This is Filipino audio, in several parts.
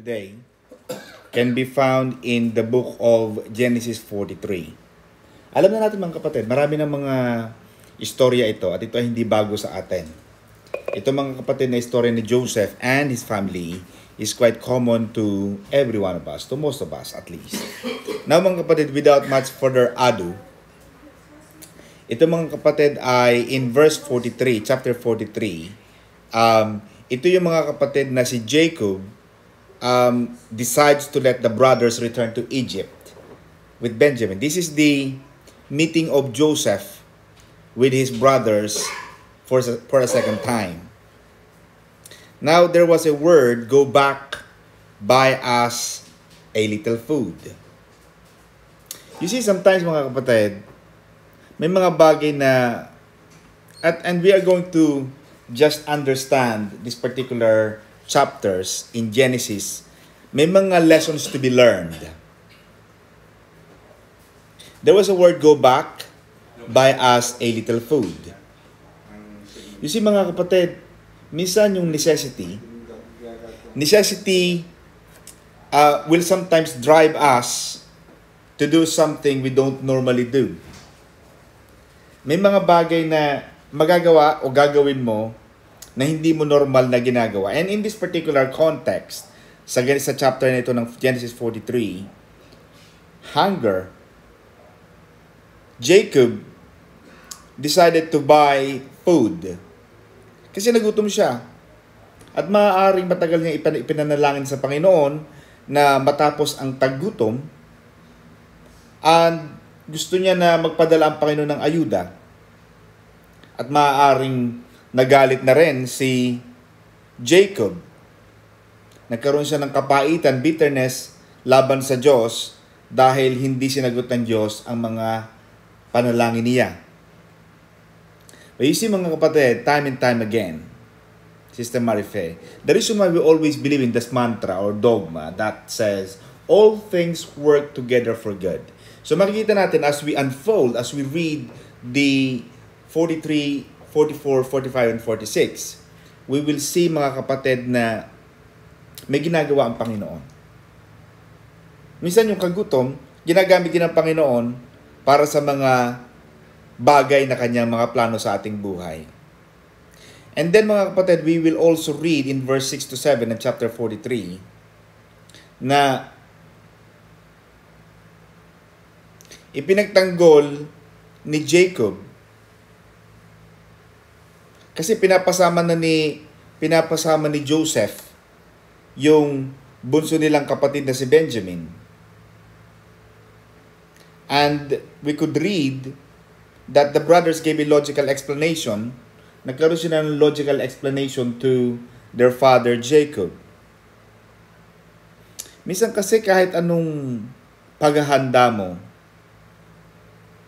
today can be found in the book of Genesis 43. Alam na natin mga kapatid, marami ng mga istorya ito at ito ay hindi bago sa atin. Ito mga kapatid na istorya ni Joseph and his family is quite common to every one of us, to most of us at least. Now mga kapatid, without much further ado, ito mga kapatid ay in verse 43, chapter 43, um, ito yung mga kapatid na si Jacob um, decides to let the brothers return to Egypt with Benjamin. This is the meeting of Joseph with his brothers for, for a second time. Now there was a word, go back, buy us a little food. You see, sometimes mga kapatid, may mga bagay na, at, and we are going to just understand this particular chapters in Genesis, may mga lessons to be learned. There was a word go back, buy us a little food. You see mga kapatid, minsan yung necessity, necessity uh, will sometimes drive us to do something we don't normally do. May mga bagay na magagawa o gagawin mo na hindi mo normal na ginagawa. And in this particular context, sa, sa chapter na ito ng Genesis 43, hunger, Jacob decided to buy food. Kasi nagutom siya. At maaaring matagal niya ipinanalangin sa Panginoon na matapos ang taggutom and gusto niya na magpadala ang Panginoon ng ayuda. At maaaring nagalit na rin si Jacob. Nagkaroon siya ng kapaitan, bitterness laban sa Diyos dahil hindi sinagot ng Diyos ang mga panalangin niya. But you see mga kapatid, time and time again, Sister Marife, the reason why we always believe in this mantra or dogma that says, all things work together for good. So makikita natin as we unfold, as we read the 43 44, 45, and 46, we will see mga kapatid na may ginagawa ang Panginoon. Minsan yung kagutom, ginagamit din ng Panginoon para sa mga bagay na kanyang mga plano sa ating buhay. And then mga kapatid, we will also read in verse 6 to 7 of chapter 43 na ipinagtanggol ni Jacob kasi pinapasama na ni pinapasama ni Joseph yung bunso nilang kapatid na si Benjamin. And we could read that the brothers gave a logical explanation. Nagkaroon sila ng logical explanation to their father Jacob. Minsan kasi kahit anong paghahanda mo,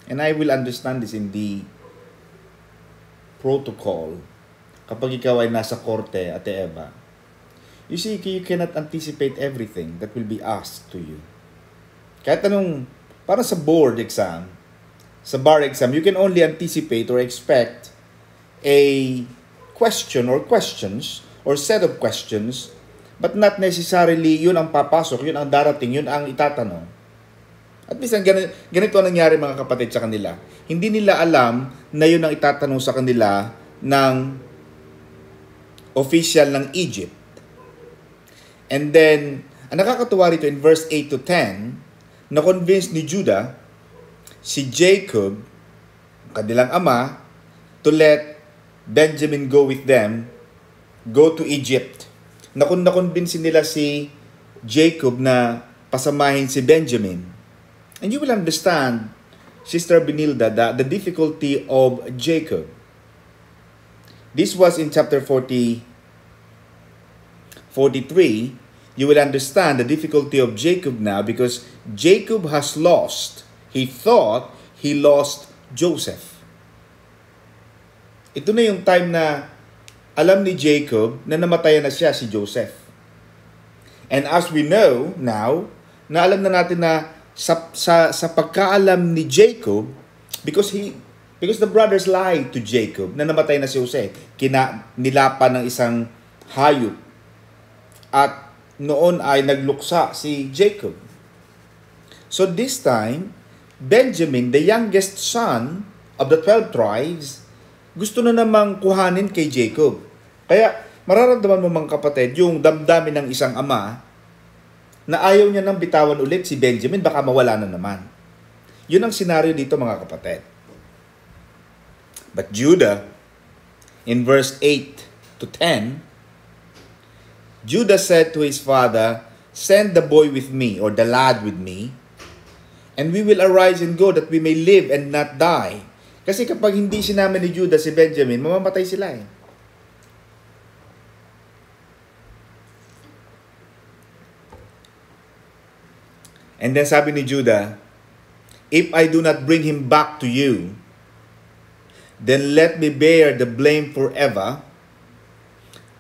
and I will understand this in the protocol kapag ikaw ay nasa korte at Eva, you see, you cannot anticipate everything that will be asked to you. Kahit anong, para sa board exam, sa bar exam, you can only anticipate or expect a question or questions or set of questions but not necessarily yun ang papasok, yun ang darating, yun ang itatanong. At minsan ganito, ang nangyari mga kapatid sa kanila. Hindi nila alam na yun ang itatanong sa kanila ng official ng Egypt. And then, ang nakakatuwa rito in verse 8 to 10, na-convince ni Judah si Jacob, kanilang ama, to let Benjamin go with them, go to Egypt. Na na-convince nila si Jacob na pasamahin si Benjamin And you will understand, Sister Benilda, that the difficulty of Jacob. This was in chapter 40, 43. You will understand the difficulty of Jacob now because Jacob has lost. He thought he lost Joseph. Ito na yung time na alam ni Jacob na namatay na siya si Joseph. And as we know now, na alam na natin na sa, sa, sa pagkaalam ni Jacob, because he because the brothers lied to Jacob na namatay na si Jose, kina, nilapan ng isang hayop. At noon ay nagluksa si Jacob. So this time, Benjamin, the youngest son of the 12 tribes, gusto na namang kuhanin kay Jacob. Kaya mararamdaman mo mga kapatid, yung damdamin ng isang ama na ayaw niya nang bitawan ulit si Benjamin, baka mawala na naman. Yun ang senaryo dito mga kapatid. But Judah, in verse 8 to 10, Judah said to his father, Send the boy with me, or the lad with me, and we will arise and go that we may live and not die. Kasi kapag hindi sinama ni Judah si Benjamin, mamamatay sila eh. And then sabi ni Judah, If I do not bring him back to you, then let me bear the blame forever.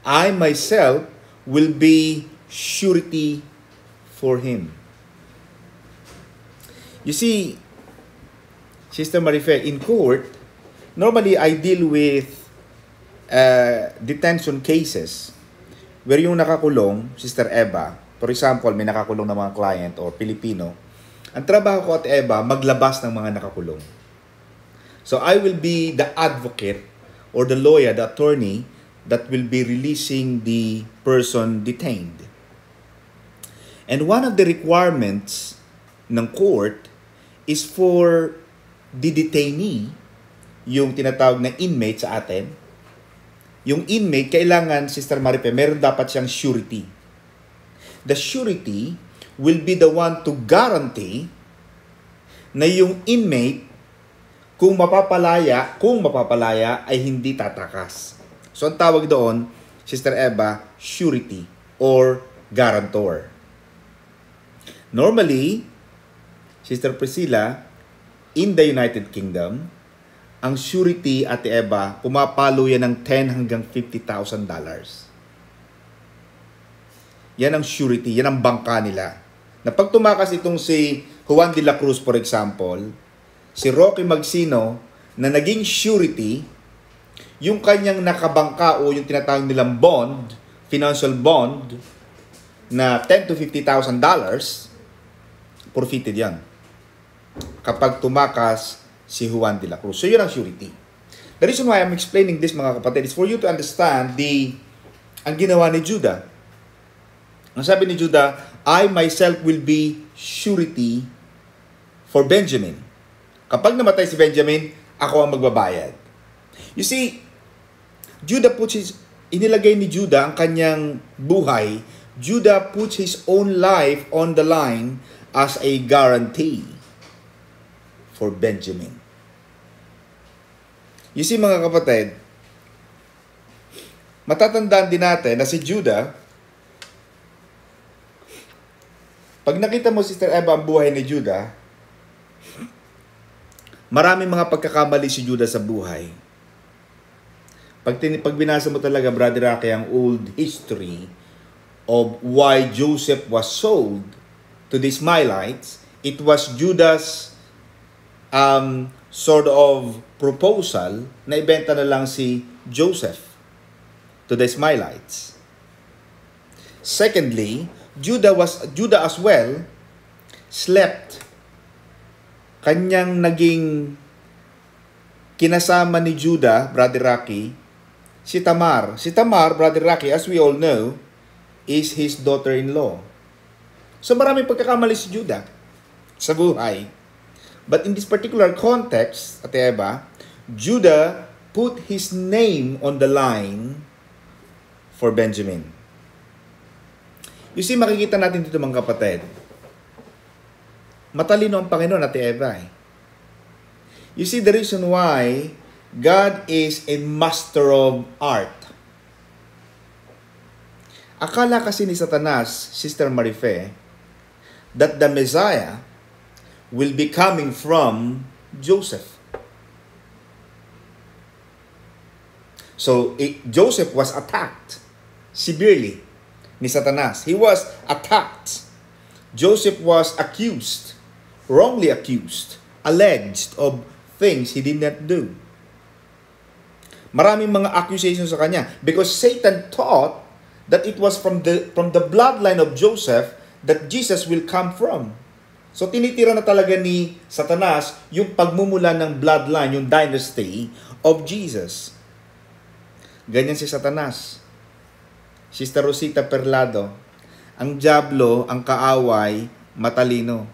I myself will be surety for him. You see, Sister Marife, in court, normally I deal with uh, detention cases where yung nakakulong, Sister Eva, For example, may nakakulong na mga client or Pilipino. Ang trabaho ko at Eva, maglabas ng mga nakakulong. So I will be the advocate or the lawyer, the attorney that will be releasing the person detained. And one of the requirements ng court is for the detainee, yung tinatawag na inmate sa atin, yung inmate, kailangan, Sister Maripe, meron dapat siyang surety the surety will be the one to guarantee na yung inmate kung mapapalaya, kung mapapalaya ay hindi tatakas. So ang tawag doon, Sister Eva, surety or guarantor. Normally, Sister Priscilla, in the United Kingdom, ang surety at Eva, pumapalo yan ng 10 hanggang 50,000 dollars. Yan ang surety, yan ang bangka nila. Na pag tumakas itong si Juan de la Cruz, for example, si Rocky Magsino, na naging surety, yung kanyang nakabangka o yung tinatawag nilang bond, financial bond, na 10 to 50,000 dollars, forfeited yan. Kapag tumakas si Juan de la Cruz. So yun ang surety. The reason why I'm explaining this mga kapatid is for you to understand the ang ginawa ni Judah. Ang sabi ni Judah, I myself will be surety for Benjamin. Kapag namatay si Benjamin, ako ang magbabayad. You see, Judah puts his, inilagay ni Judah ang kanyang buhay. Judah puts his own life on the line as a guarantee for Benjamin. You see mga kapatid, matatandaan din natin na si Judah Pag nakita mo, Sister Eva, ang buhay ni Judah, maraming mga pagkakamali si Judah sa buhay. Pag, tin- pag binasa mo talaga, Brother Rocky, ang old history of why Joseph was sold to the Ismailites, it was Judah's um, sort of proposal na ibenta na lang si Joseph to the Ismailites. Secondly, Judah was Judah as well slept kanyang naging kinasama ni Judah, Brother Rocky, si Tamar. Si Tamar, Brother Rocky, as we all know, is his daughter-in-law. So maraming pagkakamali si Judah sa buhay. But in this particular context, Ateba, Judah put his name on the line for Benjamin. You see, makikita natin dito mga kapatid. Matalino ang Panginoon at Eva. Eh. You see, the reason why God is a master of art. Akala kasi ni Satanas, Sister Marife, that the Messiah will be coming from Joseph. So, Joseph was attacked severely ni Satanas. He was attacked. Joseph was accused, wrongly accused, alleged of things he did not do. Maraming mga accusations sa kanya because Satan thought that it was from the from the bloodline of Joseph that Jesus will come from. So tinitira na talaga ni Satanas yung pagmumula ng bloodline, yung dynasty of Jesus. Ganyan si Satanas. Sister Rosita Perlado, ang Diablo, ang kaaway, matalino.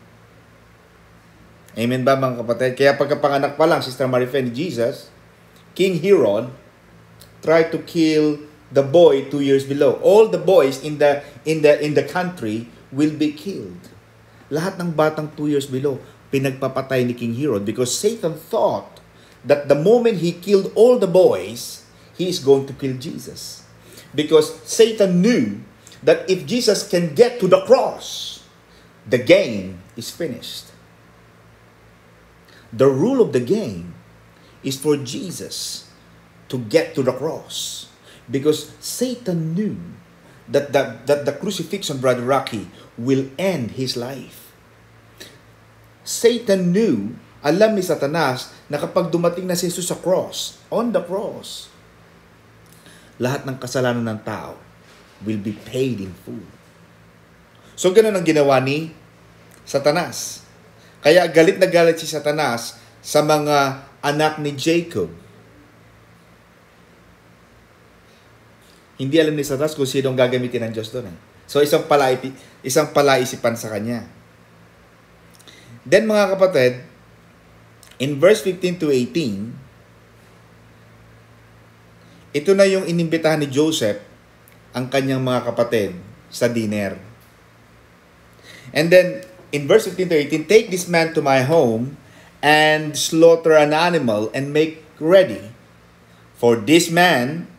Amen ba mga kapatid? Kaya pagkapanganak pa lang, Sister Marife Jesus, King Herod tried to kill the boy two years below. All the boys in the, in the, in the country will be killed. Lahat ng batang two years below, pinagpapatay ni King Herod because Satan thought that the moment he killed all the boys, he is going to kill Jesus. Because Satan knew that if Jesus can get to the cross, the game is finished. The rule of the game is for Jesus to get to the cross. Because Satan knew that the, that the crucifixion, Brother Rocky, will end his life. Satan knew, alam ni Satanas, na kapag dumating na si Jesus sa cross, on the cross, lahat ng kasalanan ng tao will be paid in full. So, ganun ang ginawa ni Satanas. Kaya galit na galit si Satanas sa mga anak ni Jacob. Hindi alam ni Satanas kung sino ang gagamitin ng Diyos doon. Eh. So, isang, palaipi, isang palaisipan sa kanya. Then, mga kapatid, in verse 15 to 18, ito na yung inimbitahan ni Joseph ang kanyang mga kapatid sa dinner. And then, in verse 15 to 18, Take this man to my home and slaughter an animal and make ready. For this man,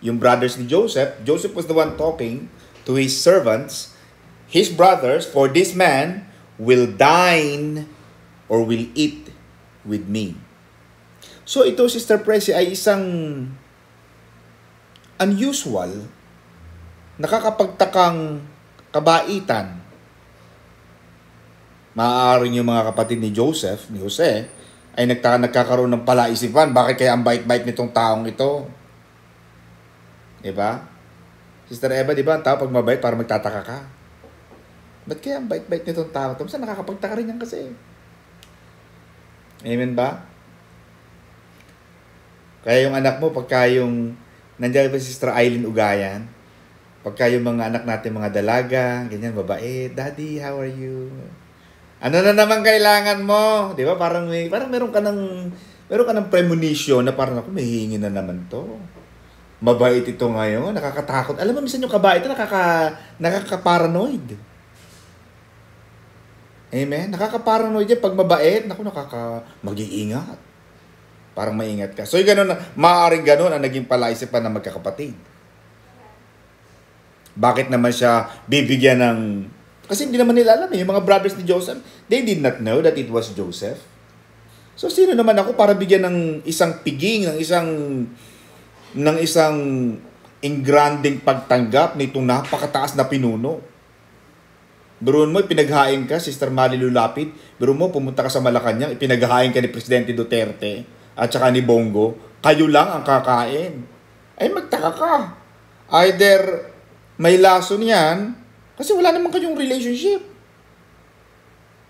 yung brothers ni Joseph, Joseph was the one talking to his servants, his brothers, for this man will dine or will eat with me. So ito, Sister Presi, ay isang unusual, nakakapagtakang kabaitan. Maaaring yung mga kapatid ni Joseph, ni Jose, ay nagtaka nagkakaroon ng palaisipan. Bakit kaya ang bait-bait nitong taong ito? Di ba? Sister Eva, di ba ang tao pag mabait para magtataka ka? Ba't kaya ang bait-bait nitong tao? Tapos nakakapagtaka rin yan kasi. Amen ba? Kaya yung anak mo, pagka yung Nandiyan ba si Sister Eileen Ugayan? Pagka yung mga anak natin, mga dalaga, ganyan, babae, Daddy, how are you? Ano na naman kailangan mo? Di ba? Parang, may, parang meron ka ng, meron ka ng premonition na parang ako, may hingi na naman to. Mabait ito ngayon, nakakatakot. Alam mo, minsan yung kabait, nakaka, nakaka-paranoid. Amen? Nakaka-paranoid yan. Pag mabait, naku, nakaka, mag-iingat Parang maingat ka. So, yung ganun, maaaring ganun ang naging palaisipan ng magkakapatid. Bakit naman siya bibigyan ng... Kasi hindi naman nila alam eh. Yung mga brothers ni Joseph, they did not know that it was Joseph. So, sino naman ako para bigyan ng isang piging, ng isang... ng isang ingranding pagtanggap nitong napakataas na pinuno. Biruan mo, pinaghain ka, Sister Mali Lapid. Biruan mo, pumunta ka sa Malacanang, ipinaghain ka ni Presidente Duterte at saka ni Bongo, kayo lang ang kakain. Ay magtaka ka. Either may laso niyan, kasi wala naman kayong relationship.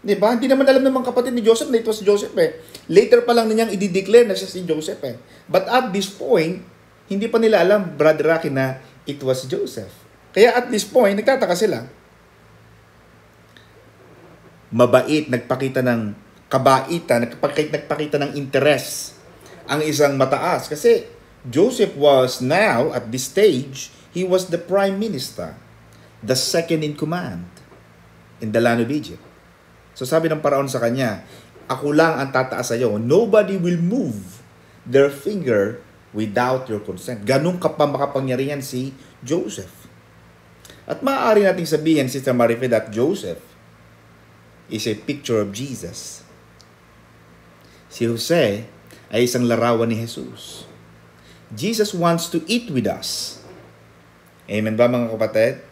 Di ba? Hindi naman alam ng mga kapatid ni Joseph na ito si Joseph eh. Later pa lang niyang i-declare na siya si Joseph eh. But at this point, hindi pa nila alam, Brother Rocky, na it was Joseph. Kaya at this point, nagtataka sila. Mabait, nagpakita ng kabaitan, nagpakita, nagpakita ng interest ang isang mataas. Kasi Joseph was now, at this stage, he was the prime minister, the second in command in the land of Egypt. So sabi ng paraon sa kanya, ako lang ang tataas sa iyo. Nobody will move their finger without your consent. Ganun ka pa makapangyarihan si Joseph. At maaari nating sabihin, Sister Marife, that Joseph is a picture of Jesus. Si Jose ay isang larawan ni Jesus. Jesus wants to eat with us. Amen ba mga kapatid?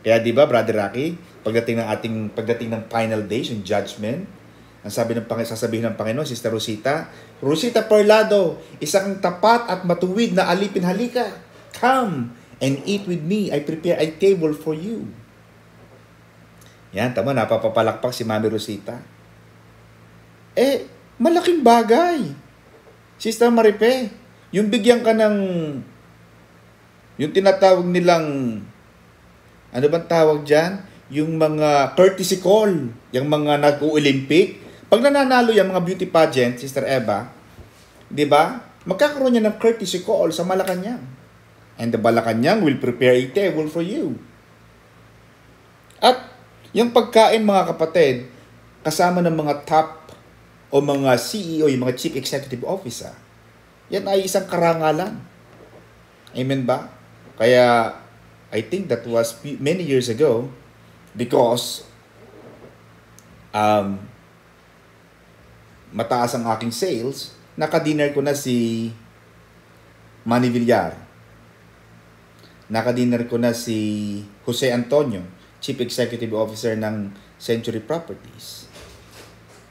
Kaya di ba, Brother Rocky, pagdating ng ating pagdating ng final days, yung judgment, ang sabi ng Panginoon, sasabihin ng Panginoon, Sister Rosita, Rosita Perlado, isang tapat at matuwid na alipin halika. Come and eat with me. I prepare a table for you. Yan, tama, napapapalakpak si Mami Rosita. Eh, malaking bagay Sister Maripe, yung bigyan ka ng yung tinatawag nilang ano bang tawag diyan? Yung mga courtesy call, yung mga nag-Olympic. Pag nananalo yung mga beauty pageant, Sister Eva, 'di ba? Magkakaroon niya ng courtesy call sa Malacanang. And the Malacanang will prepare a table for you. At yung pagkain mga kapatid, kasama ng mga top o mga CEO, yung mga Chief Executive Officer, yan ay isang karangalan. Amen ba? Kaya, I think that was many years ago because um, mataas ang aking sales, nakadinner ko na si Manny Villar. Nakadinner ko na si Jose Antonio, Chief Executive Officer ng Century Properties.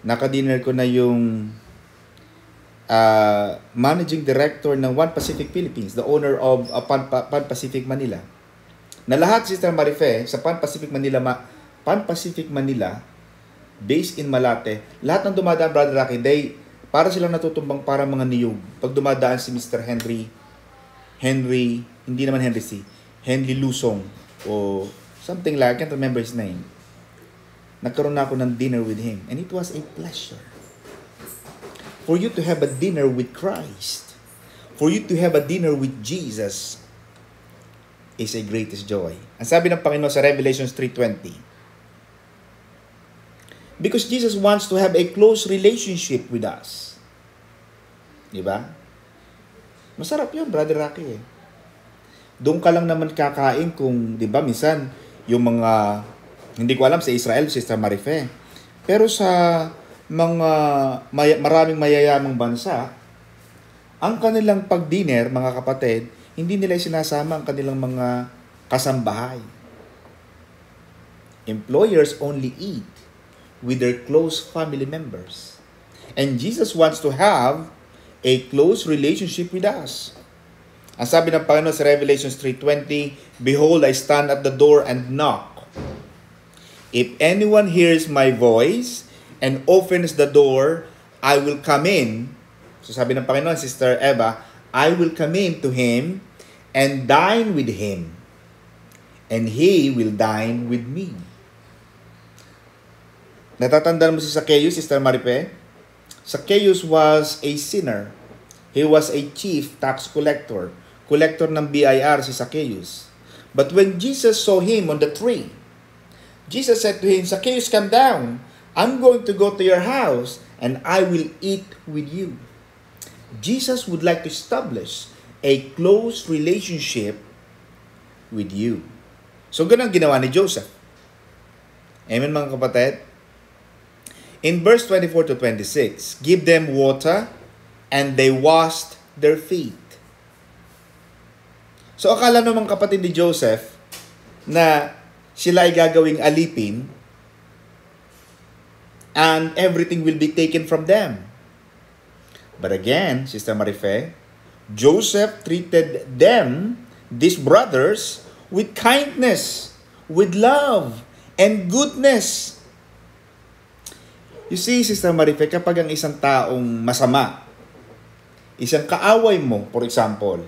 Nakadinner ko na yung uh, managing director ng One Pacific Philippines, the owner of uh, Pan, Pan Pacific Manila. Na lahat, Sister Marife, sa Pan Pacific Manila, ma, Pan Pacific Manila, based in Malate, lahat ng dumadaan, Brother Rocky, they, para silang natutumbang para mga niyog. Pag dumadaan si Mr. Henry, Henry, hindi naman Henry C, Henry Lusong, o something like, I can't remember his name nagkaroon na ako ng dinner with Him. And it was a pleasure. For you to have a dinner with Christ, for you to have a dinner with Jesus, is a greatest joy. Ang sabi ng Panginoon sa Revelation 3.20, Because Jesus wants to have a close relationship with us. Di ba? Masarap yun, Brother Rocky. Eh. Doon ka lang naman kakain kung, di ba, minsan, yung mga hindi ko alam sa Israel, Sister Marife. Pero sa mga may, maraming mayayamang bansa, ang kanilang pag-dinner, mga kapatid, hindi nila sinasama ang kanilang mga kasambahay. Employers only eat with their close family members. And Jesus wants to have a close relationship with us. Ang sabi ng Panginoon sa Revelation 3.20, Behold, I stand at the door and knock. If anyone hears my voice and opens the door, I will come in. So sabi ng Panginoon, Sister Eva, I will come in to him and dine with him. And he will dine with me. Natatandaan mo si Zacchaeus, Sister Maripe? Zacchaeus was a sinner. He was a chief tax collector. Collector ng BIR si Zacchaeus. But when Jesus saw him on the tree, Jesus said to him, Zacchaeus, come down. I'm going to go to your house and I will eat with you. Jesus would like to establish a close relationship with you. So, ganun ang ginawa ni Joseph. Amen, mga kapatid? In verse 24 to 26, Give them water, and they washed their feet. So, akala naman kapatid ni Joseph na sila ay gagawing alipin and everything will be taken from them. But again, Sister Marife, Joseph treated them, these brothers, with kindness, with love, and goodness. You see, Sister Marife, kapag ang isang taong masama, isang kaaway mo, for example,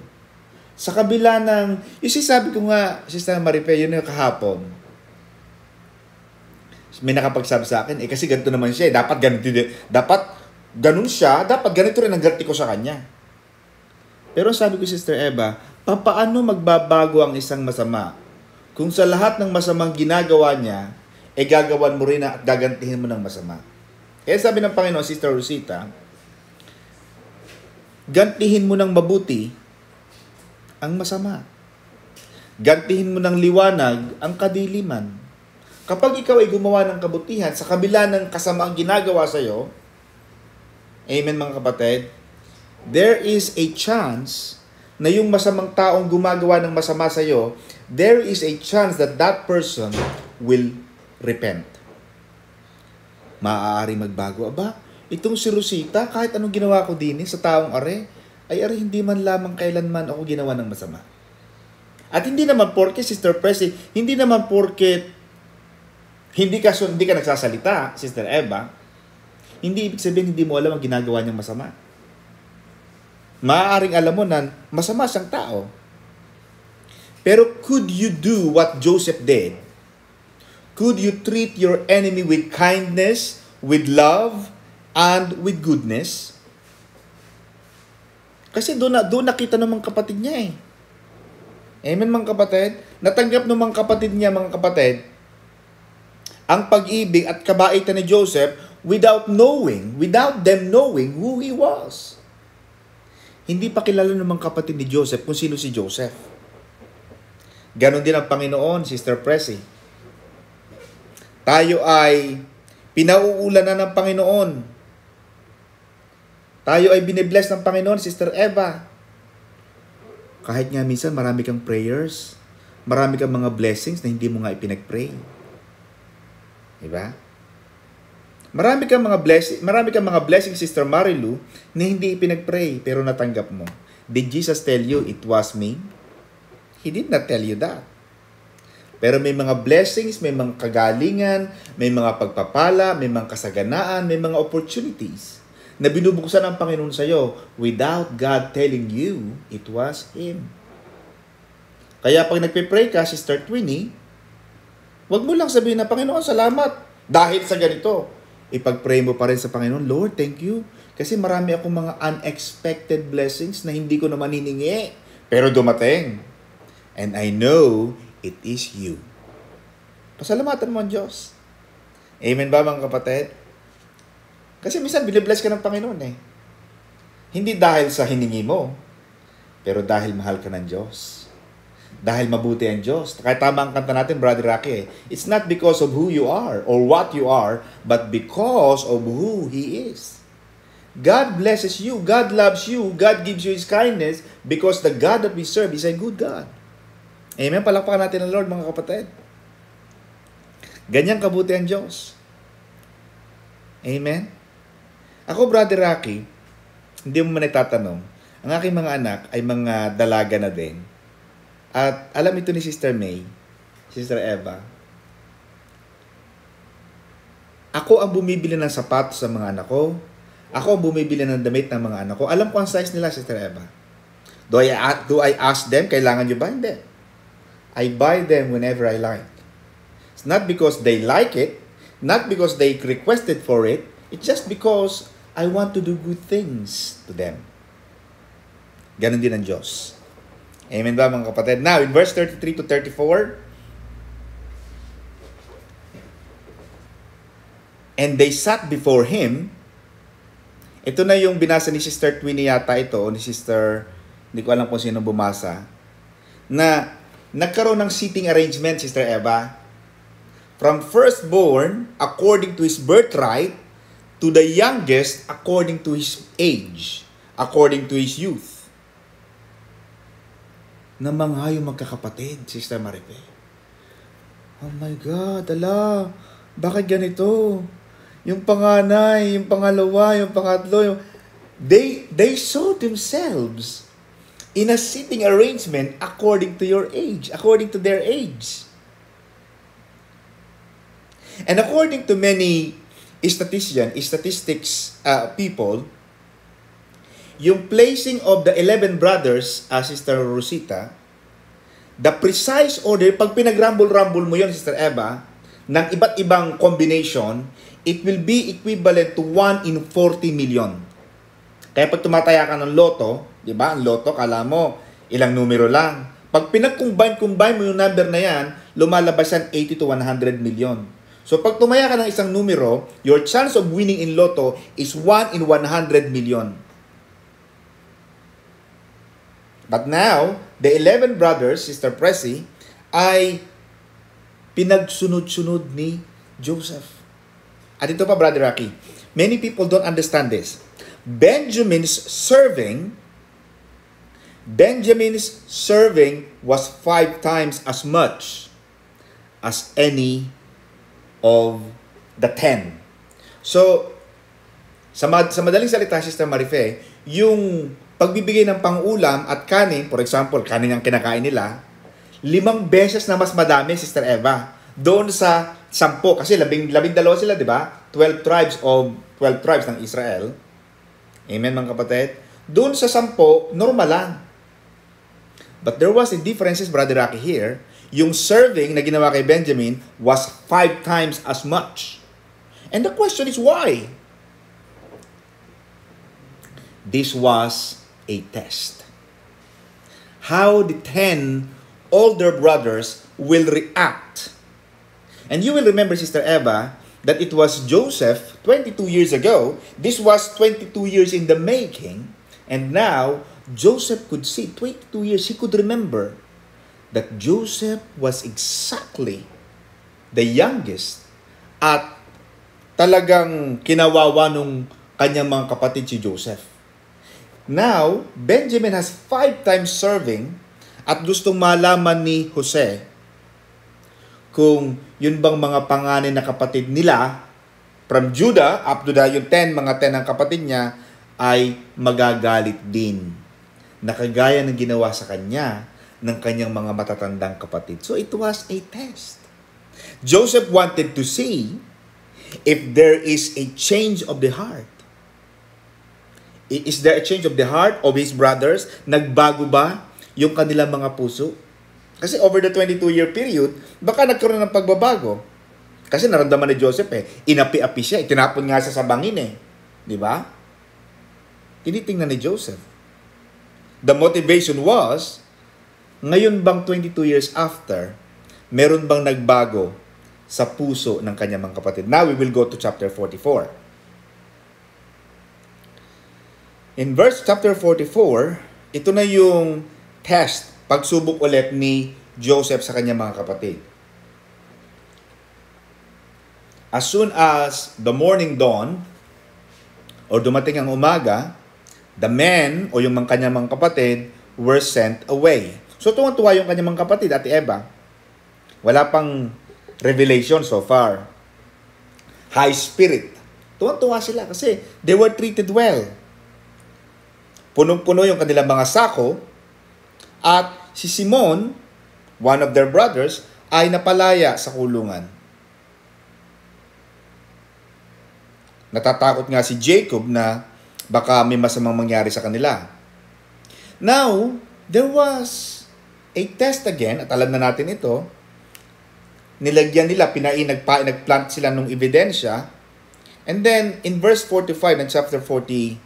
sa kabila ng, yung sinasabi ko nga, Sister Maripe, yun yung kahapon. May nakapagsabi sa akin, eh kasi ganito naman siya, eh, dapat ganito Dapat, ganun siya, dapat ganito rin ang ganti ko sa kanya. Pero sabi ko, Sister Eva, papaano magbabago ang isang masama? Kung sa lahat ng masamang ginagawa niya, e eh gagawan mo rin at gagantihin mo ng masama. Kaya sabi ng Panginoon, Sister Rosita, gantihin mo ng mabuti ang masama. Gantihin mo ng liwanag ang kadiliman. Kapag ikaw ay gumawa ng kabutihan sa kabila ng kasamaang ginagawa sa iyo, Amen mga kapatid, there is a chance na yung masamang taong gumagawa ng masama sa iyo, there is a chance that that person will repent. Maaari magbago, aba, itong si Rosita, kahit anong ginawa ko din eh, sa taong are, ay aray hindi man lamang kailanman ako ginawa ng masama. At hindi naman porke, Sister Presi, hindi naman porke hindi ka, hindi ka nagsasalita, Sister Eva, hindi ibig sabihin hindi mo alam ang ginagawa niyang masama. Maaaring alam mo na masama siyang tao. Pero could you do what Joseph did? Could you treat your enemy with kindness, with love, and with goodness? Kasi doon na, doon nakita ng mga kapatid niya eh. Amen mga kapatid? Natanggap ng mga kapatid niya mga kapatid ang pag-ibig at kabaitan ni Joseph without knowing, without them knowing who he was. Hindi pa kilala ng mga kapatid ni Joseph kung sino si Joseph. Ganon din ang Panginoon, Sister Pressy. Tayo ay pinauulan na ng Panginoon tayo ay binibless ng Panginoon, Sister Eva. Kahit nga minsan marami kang prayers, marami kang mga blessings na hindi mo nga ipinagpray. pray Diba? Marami kang mga blessing, marami kang mga blessings Sister Marilu na hindi ipinagpray pero natanggap mo. Did Jesus tell you it was me? He did not tell you that. Pero may mga blessings, may mga kagalingan, may mga pagpapala, may mga kasaganaan, may mga opportunities na binubuksan ng Panginoon sa iyo without God telling you it was Him. Kaya pag nagpe-pray ka, Sister Twinnie, wag mo lang sabihin na, Panginoon, salamat dahil sa ganito. Ipag-pray mo pa rin sa Panginoon, Lord, thank you. Kasi marami akong mga unexpected blessings na hindi ko naman hiningi, pero dumating. And I know it is you. Pasalamatan mo ang Diyos. Amen ba mga kapatid? Kasi minsan binibless ka ng Panginoon eh. Hindi dahil sa hiningi mo, pero dahil mahal ka ng Diyos. Dahil mabuti ang Diyos. Kaya tama ang kanta natin, Brother Rocky eh. It's not because of who you are or what you are, but because of who He is. God blesses you. God loves you. God gives you His kindness because the God that we serve is a good God. Amen. Palakpakan natin ang Lord, mga kapatid. Ganyang kabuti ang Diyos. Amen. Ako, Brother Rocky, hindi mo man nagtatanong, ang aking mga anak ay mga dalaga na din. At alam ito ni Sister May, Sister Eva, ako ang bumibili ng sapatos sa mga anak ko. Ako ang bumibili ng damit ng mga anak ko. Alam ko ang size nila, Sister Eva. Do I, do I ask them, kailangan nyo ba? Hindi. I buy them whenever I like. It's not because they like it, not because they requested for it, it's just because I want to do good things to them. Ganon din ang Diyos. Amen ba mga kapatid? Now, in verse 33 to 34, And they sat before him. Ito na yung binasa ni Sister Twini yata ito, ni Sister, hindi ko alam kung sino bumasa, na nagkaroon ng seating arrangement, Sister Eva, from firstborn, according to his birthright, to the youngest according to his age, according to his youth. Na yung magkakapatid, Sister Maripe. Oh my God, ala, bakit ganito? Yung panganay, yung pangalawa, yung pangatlo, yung... They, they saw themselves in a sitting arrangement according to your age, according to their age. And according to many statistician, statistics uh, people, yung placing of the 11 brothers, uh, Sister Rosita, the precise order, pag pinagrumble-rumble mo yon Sister Eva, ng iba't ibang combination, it will be equivalent to 1 in 40 million. Kaya pag tumataya ka ng loto, di ba, ang loto, kala mo, ilang numero lang. Pag pinag-combine-combine mo yung number na yan, lumalabas yan 80 to 100 million. So pag tumaya ka ng isang numero, your chance of winning in Lotto is 1 in 100 million. But now, the 11 brothers, Sister Pressy, ay pinagsunod-sunod ni Joseph. At ito pa, Brother Rocky, many people don't understand this. Benjamin's serving, Benjamin's serving was five times as much as any of the ten. So, sa, mad- sa madaling salita, Sister Marife, yung pagbibigay ng pangulam at kanin, for example, kanin ang kinakain nila, limang beses na mas madami, Sister Eva, doon sa sampo. Kasi labing, labing dalawa sila, di ba? 12 tribes of 12 tribes ng Israel. Amen, mga kapatid? Doon sa sampo, normal lang. But there was a differences, Brother Rocky, here yung serving na ginawa kay Benjamin was five times as much. And the question is why? This was a test. How the ten older brothers will react. And you will remember, Sister Eva, that it was Joseph 22 years ago. This was 22 years in the making. And now, Joseph could see, 22 years, he could remember that Joseph was exactly the youngest at talagang kinawawa nung kanyang mga kapatid si Joseph. Now, Benjamin has five times serving at gustong malaman ni Jose kung yun bang mga panganay na kapatid nila from Judah up to the yung 10, mga 10 ang kapatid niya ay magagalit din. Nakagaya ng ginawa sa kanya ng kanyang mga matatandang kapatid. So it was a test. Joseph wanted to see if there is a change of the heart. Is there a change of the heart of his brothers? Nagbago ba yung kanilang mga puso? Kasi over the 22-year period, baka nagkaroon ng pagbabago. Kasi naramdaman ni Joseph eh, inapi-api siya, itinapon eh, nga siya sa bangin eh. Di ba? Tinitingnan ni Joseph. The motivation was ngayon bang 22 years after, meron bang nagbago sa puso ng kanyang mga kapatid? Now we will go to chapter 44. In verse chapter 44, ito na yung test, pagsubok ulit ni Joseph sa kanyang mga kapatid. As soon as the morning dawn, o dumating ang umaga, the men, o yung mga kanyang mga kapatid, were sent away. So tuwang-tuwa yung kanyang mga kapatid, Ate Eva. Wala pang revelation so far. High spirit. Tuwang-tuwa sila kasi they were treated well. Punong-puno yung kanilang mga sako at si Simon, one of their brothers, ay napalaya sa kulungan. Natatakot nga si Jacob na baka may masamang mangyari sa kanila. Now, there was a test again, at alam na natin ito, nilagyan nila, pinain, nagplant sila ng ebidensya. And then, in verse 45 ng chapter 40,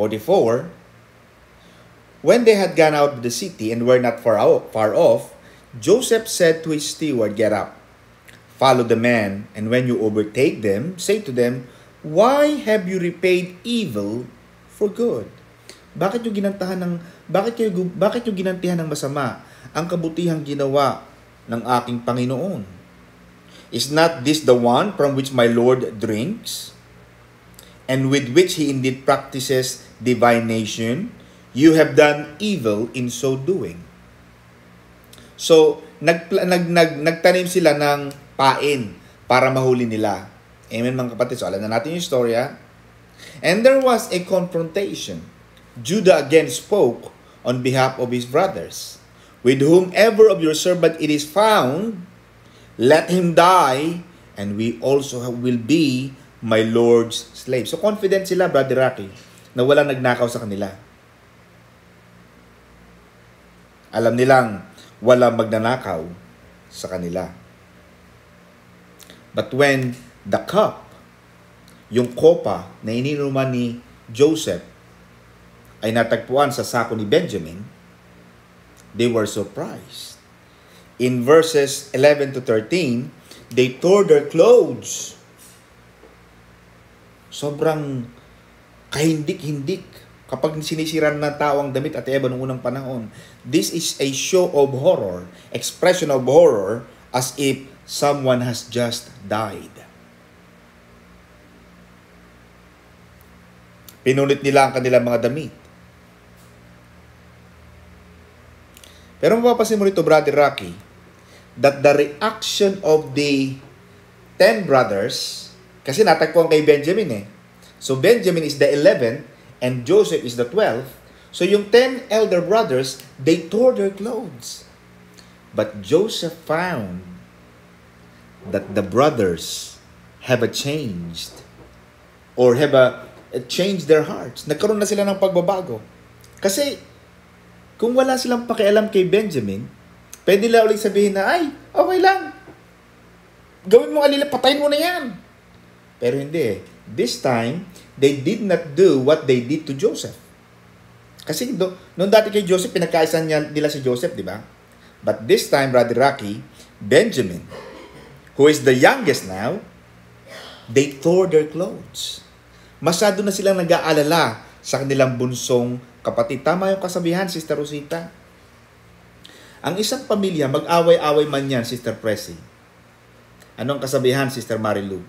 44, When they had gone out of the city and were not far, out, far off, Joseph said to his steward, Get up, follow the men, and when you overtake them, say to them, Why have you repaid evil for good? Bakit yung ginantahan ng bakit yung bakit yung ginantihan ng masama ang kabutihang ginawa ng aking Panginoon? Is not this the one from which my Lord drinks and with which he indeed practices divination? You have done evil in so doing. So, nag, nag, nag, nagtanim sila ng pain para mahuli nila. Amen mga kapatid. So, alam na natin yung istorya. And there was a confrontation. Judah again spoke on behalf of his brothers. With whomever of your servant it is found, let him die, and we also will be my Lord's slave. So confident sila, Brother Rocky, na walang nagnakaw sa kanila. Alam nilang walang magnanakaw sa kanila. But when the cup, yung kopa na ininuman ni Joseph, ay natagpuan sa sako ni Benjamin, they were surprised. In verses 11 to 13, they tore their clothes. Sobrang kahindik-hindik kapag sinisira na tao ang damit at eba noong unang panahon. This is a show of horror, expression of horror, as if someone has just died. Pinulit nila ang kanilang mga damit. Pero mapapansin mo rito, Brother Rocky, that the reaction of the ten brothers, kasi natagpuan kay Benjamin eh. So Benjamin is the 11 and Joseph is the 12 So yung ten elder brothers, they tore their clothes. But Joseph found that the brothers have a changed or have a, a changed their hearts. Nagkaroon na sila ng pagbabago. Kasi kung wala silang pakialam kay Benjamin, pwede nila ulit sabihin na, ay, okay lang. Gawin mo alila, patayin mo na yan. Pero hindi eh. This time, they did not do what they did to Joseph. Kasi do, noon dati kay Joseph, pinagkaisan niya, nila si Joseph, di ba? But this time, Brother Rocky, Benjamin, who is the youngest now, they tore their clothes. Masyado na silang nag-aalala sa kanilang bunsong Kapatid, tama yung kasabihan, Sister Rosita. Ang isang pamilya, mag-away-away man yan, Sister Presi. Anong kasabihan, Sister Marilu?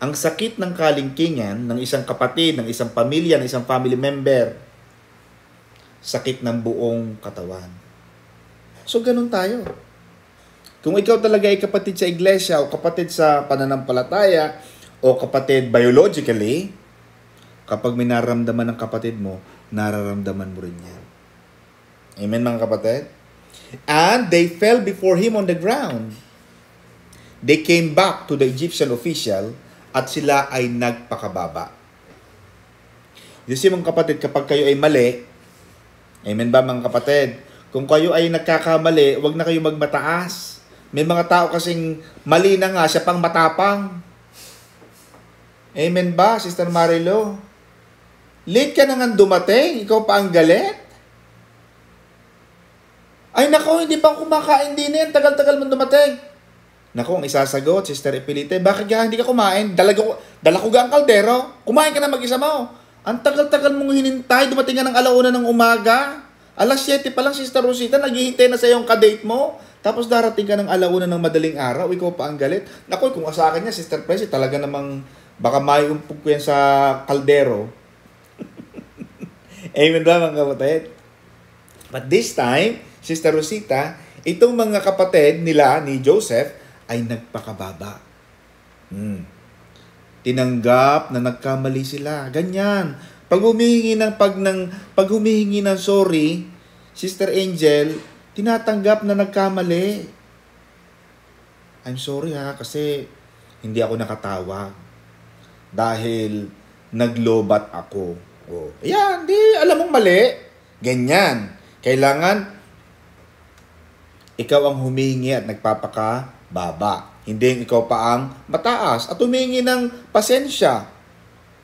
Ang sakit ng kalingkingan ng isang kapatid, ng isang pamilya, ng isang family member, sakit ng buong katawan. So, ganun tayo. Kung ikaw talaga ay kapatid sa iglesia o kapatid sa pananampalataya o kapatid biologically, kapag minaramdaman ng kapatid mo, nararamdaman mo rin yan. Amen mga kapatid? And they fell before him on the ground. They came back to the Egyptian official at sila ay nagpakababa. You see mga kapatid, kapag kayo ay mali, amen ba mga kapatid? Kung kayo ay nagkakamali, huwag na kayo magmataas. May mga tao kasing mali na nga, siya pang matapang. Amen ba, Sister Marilo? Late ka na nga dumating, ikaw pa ang galit. Ay nako, hindi pa kumakain din yan, eh. tagal-tagal mo dumating. Nako, ang isasagot, Sister Epilite, bakit ka hindi ka kumain? Dalaga ko, dala ko ang kaldero, kumain ka na mag-isa mo. Ang tagal-tagal mong hinintay, dumating ka ng alauna ng umaga. Alas 7 pa lang, Sister Rosita, naghihintay na sa yung kadate mo. Tapos darating ka ng alauna ng madaling araw, ikaw pa ang galit. Nako, kung asakan niya, Sister Presi, talaga namang baka mayumpog ko yan sa kaldero. Amen ba mga kapatid? But this time, Sister Rosita, itong mga kapatid nila ni Joseph ay nagpakababa. Hmm. Tinanggap na nagkamali sila. Ganyan. Pag humihingi ng pag ng pag humihingi ng sorry, Sister Angel, tinatanggap na nagkamali. I'm sorry ha kasi hindi ako nakatawa. dahil naglobat ako. Oh. Yan, di alam mong mali. Ganyan. Kailangan ikaw ang humingi at nagpapakababa. Hindi ikaw pa ang mataas at humingi ng pasensya.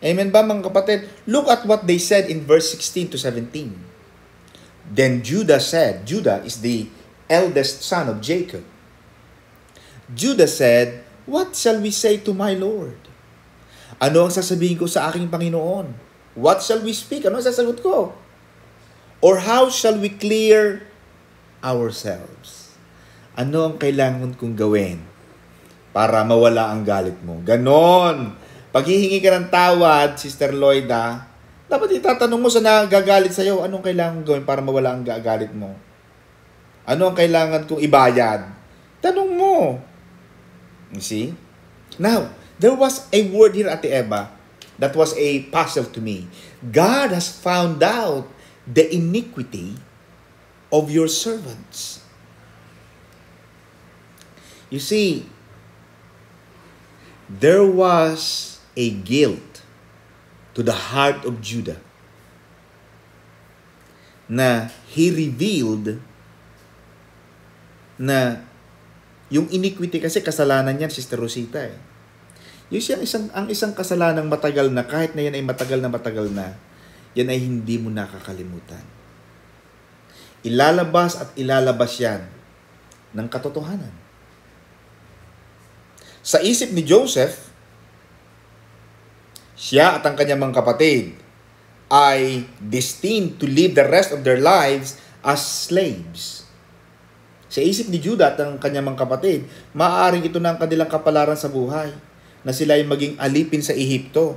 Amen ba mga kapatid? Look at what they said in verse 16 to 17. Then Judah said, Judah is the eldest son of Jacob. Judah said, What shall we say to my Lord? Ano ang sasabihin ko sa aking Panginoon? What shall we speak? Ano sasagot ko? Or how shall we clear ourselves? Ano ang kailangan kong gawin para mawala ang galit mo? Ganon! Paghihingi ka ng tawad, Sister Lloyda, dapat itatanong mo sa nagagalit sa'yo, anong kailangan gawin para mawala ang galit mo? Ano ang kailangan kong ibayad? Tanong mo. You see? Now, there was a word here, at the Eva, That was a puzzle to me. God has found out the iniquity of your servants. You see, there was a guilt to the heart of Judah na he revealed na yung iniquity kasi kasalanan niyan, Sister Rosita eh. Yung siyang isang, ang isang kasalanang matagal na, kahit na yan ay matagal na matagal na, yan ay hindi mo nakakalimutan. Ilalabas at ilalabas yan ng katotohanan. Sa isip ni Joseph, siya at ang kanyang mga kapatid ay destined to live the rest of their lives as slaves. Sa isip ni Judah at ang kanyang mga kapatid, maaaring ito na ang kanilang kapalaran sa buhay na sila ay maging alipin sa Ehipto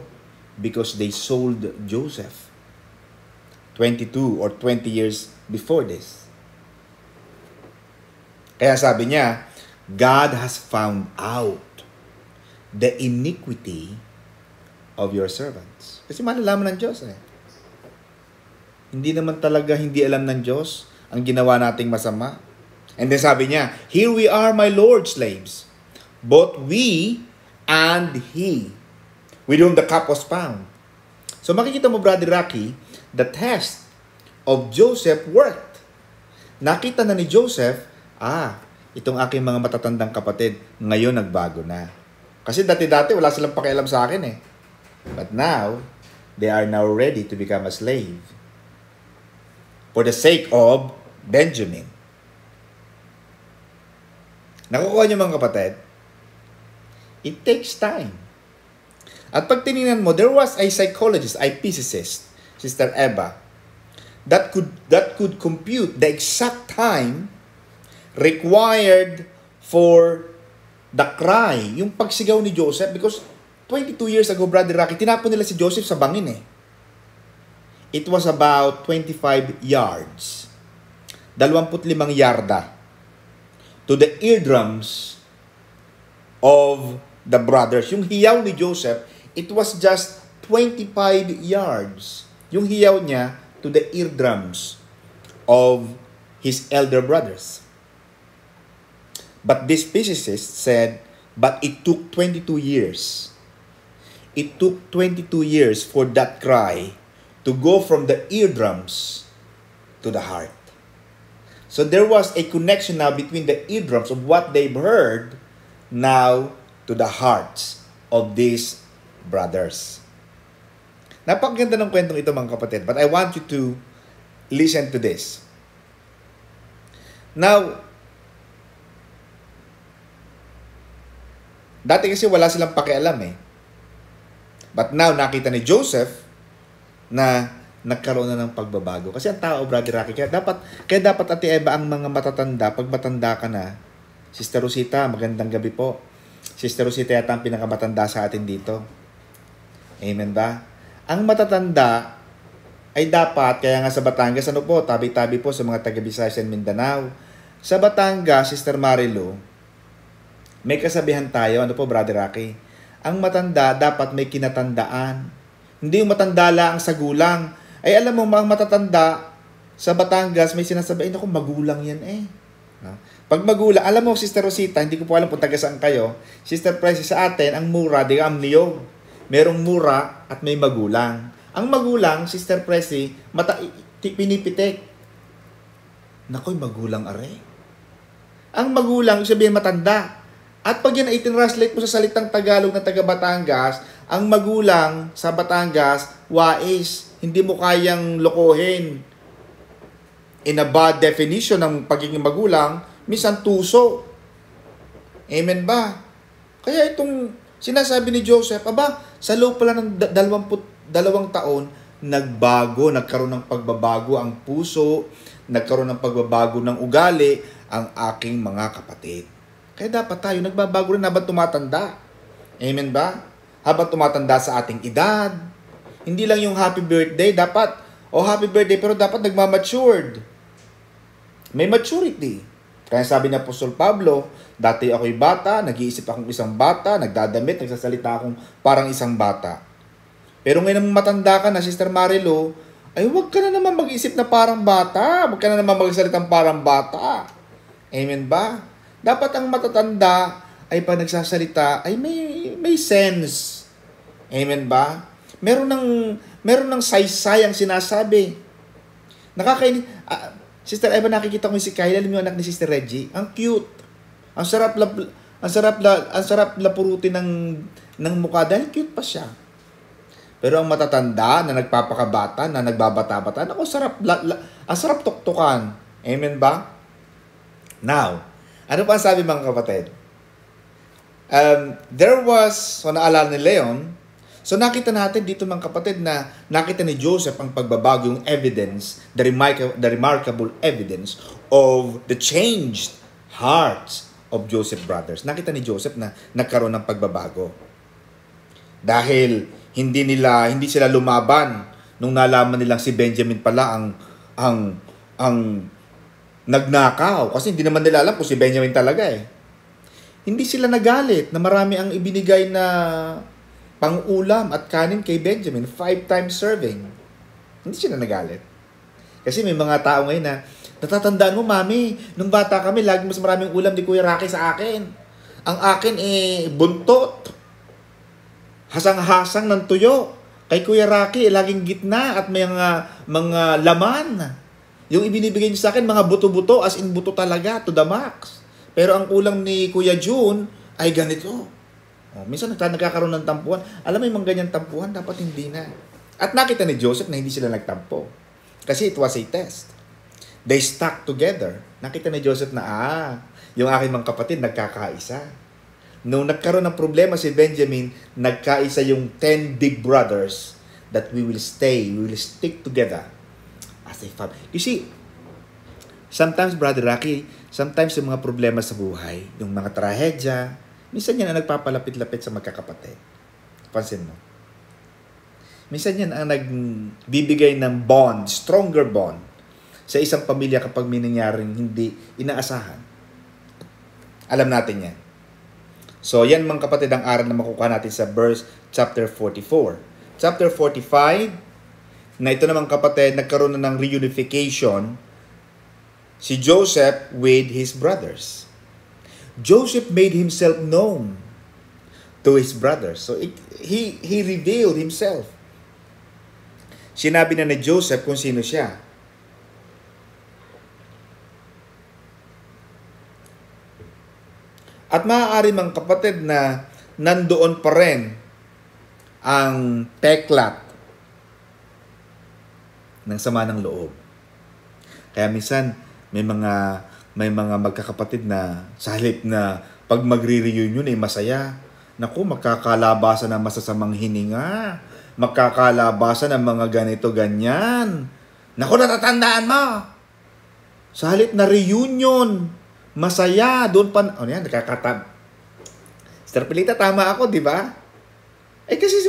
because they sold Joseph 22 or 20 years before this. Kaya sabi niya, God has found out the iniquity of your servants. Kasi malalaman ng Diyos eh. Hindi naman talaga hindi alam ng Diyos ang ginawa nating masama. And then sabi niya, Here we are, my Lord's slaves. But we and he with whom the cup was found. So makikita mo, Brother Rocky, the test of Joseph worked. Nakita na ni Joseph, ah, itong aking mga matatandang kapatid, ngayon nagbago na. Kasi dati-dati wala silang pakialam sa akin eh. But now, they are now ready to become a slave for the sake of Benjamin. Nakukuha niyo mga kapatid, It takes time. At pag tinignan mo, there was a psychologist, a physicist, Sister Eva, that could, that could compute the exact time required for the cry, yung pagsigaw ni Joseph, because 22 years ago, Brother Rocky, tinapon nila si Joseph sa bangin eh. It was about 25 yards. 25 yarda to the eardrums of the brothers. Yung hiyaw ni Joseph, it was just 25 yards. Yung hiyaw niya to the eardrums of his elder brothers. But this physicist said, but it took 22 years. It took 22 years for that cry to go from the eardrums to the heart. So there was a connection now between the eardrums of what they've heard now to the hearts of these brothers. Napakaganda ng kwentong ito mga kapatid, but I want you to listen to this. Now, dati kasi wala silang pakialam eh. But now, nakita ni Joseph na nagkaroon na ng pagbabago. Kasi ang tao, Brother Rocky, kaya dapat, kaya dapat Ate Eva, ang mga matatanda, pag matanda ka na, Sister Rosita, magandang gabi po Sister Rosita yata ang pinakamatanda sa atin dito. Amen ba? Ang matatanda ay dapat, kaya nga sa Batangas, ano po, tabi-tabi po sa mga taga-Visayas and Mindanao. Sa Batangas, Sister Marilu, may kasabihan tayo, ano po, Brother Rocky, ang matanda dapat may kinatandaan. Hindi yung matanda lang sa gulang. Ay alam mo, mga matatanda, sa Batangas, may sinasabi, ay naku, magulang yan eh pag magula, alam mo, Sister Rosita, hindi ko po alam kung taga saan kayo. Sister Price, sa atin, ang mura, di ang niyog. Merong mura at may magulang. Ang magulang, Sister Presi, eh, mata, pinipitik. Nakoy, magulang are. Ang magulang, sabihin matanda. At pag yan ay tinranslate mo sa salitang Tagalog na taga Batangas, ang magulang sa Batangas, wais, hindi mo kayang lokohin. In a bad definition ng pagiging magulang, Minsan tuso. Amen ba? Kaya itong sinasabi ni Joseph, aba, sa loob pala ng dalawamput, dalawang taon, nagbago, nagkaroon ng pagbabago ang puso, nagkaroon ng pagbabago ng ugali ang aking mga kapatid. Kaya dapat tayo nagbabago rin habang tumatanda. Amen ba? Habang tumatanda sa ating edad. Hindi lang yung happy birthday, dapat, o oh, happy birthday, pero dapat nagmamatured. May maturity. Kaya sabi ni Apostol Pablo, dati ako'y bata, nag-iisip akong isang bata, nagdadamit, nagsasalita akong parang isang bata. Pero ngayon naman matanda ka na, Sister Marilo, ay huwag ka na naman mag-isip na parang bata. Huwag ka na naman magsalitang parang bata. Amen ba? Dapat ang matatanda ay pag nagsasalita ay may, may sense. Amen ba? Meron ng, meron ng saysay ang sinasabi. Nakakainit. uh, ah, Sister Eva, nakikita ko si Kyla, yung anak ni Sister Reggie. Ang cute. Ang sarap la, ang sarap la, ang sarap lapurutin ng ng mukha dahil cute pa siya. Pero ang matatanda na nagpapakabata, na nagbabata-bata, ako sarap la, la, ang sarap tuktukan. Amen ba? Now, ano pa ang sabi mga kapatid? Um, there was, so naalala ni Leon, So nakita natin dito mga kapatid na nakita ni Joseph ang pagbabago yung evidence, the, remarkable, the remarkable evidence of the changed hearts of Joseph brothers. Nakita ni Joseph na nagkaroon ng pagbabago. Dahil hindi nila hindi sila lumaban nung nalaman nilang si Benjamin pala ang ang ang nagnakaw kasi hindi naman nila alam kung si Benjamin talaga eh. Hindi sila nagalit na marami ang ibinigay na pang-ulam at kanin kay Benjamin, five times serving. Hindi siya na nagalit. Kasi may mga tao ngayon na, natatandaan mo, mami, nung bata kami, lagi mas maraming ulam ni Kuya Rocky sa akin. Ang akin, eh, buntot. Hasang-hasang ng tuyo. Kay Kuya Rocky, eh, laging gitna at may mga, mga laman. Yung ibinibigay niya sa akin, mga buto-buto, as in buto talaga, to the max. Pero ang ulam ni Kuya June ay ganito Oh, minsan nagkakaroon ng tampuhan. Alam mo yung mga ganyan tampuhan, dapat hindi na. At nakita ni Joseph na hindi sila nagtampo. Kasi it was a test. They stuck together. Nakita ni Joseph na, ah, yung aking mga kapatid nagkakaisa. Nung nagkaroon ng problema si Benjamin, nagkaisa yung 10 big brothers that we will stay, we will stick together as a family. You see, sometimes, Brother Rocky, sometimes yung mga problema sa buhay, yung mga trahedya, Minsan yan ang nagpapalapit-lapit sa magkakapatid. Pansin mo. Minsan yan ang nagbibigay ng bond, stronger bond, sa isang pamilya kapag may nangyaring hindi inaasahan. Alam natin yan. So, yan mga kapatid ang aral na makukuha natin sa verse chapter 44. Chapter 45, na ito naman kapatid, nagkaroon na ng reunification si Joseph with his brothers. Joseph made himself known to his brothers. So it, he, he revealed himself. Sinabi na ni Joseph kung sino siya. At maaari mang kapatid na nandoon pa rin ang peklat ng sama ng loob. Kaya minsan may mga may mga magkakapatid na sa halip na pag magre-reunion ay eh, masaya. Naku, magkakalabasan ng masasamang hininga. Magkakalabasan ng mga ganito, ganyan. Naku, natatandaan mo! Sa halip na reunion, masaya, doon pa, ano yan, nakakatab. Sir Pilita, tama ako, di ba? Eh kasi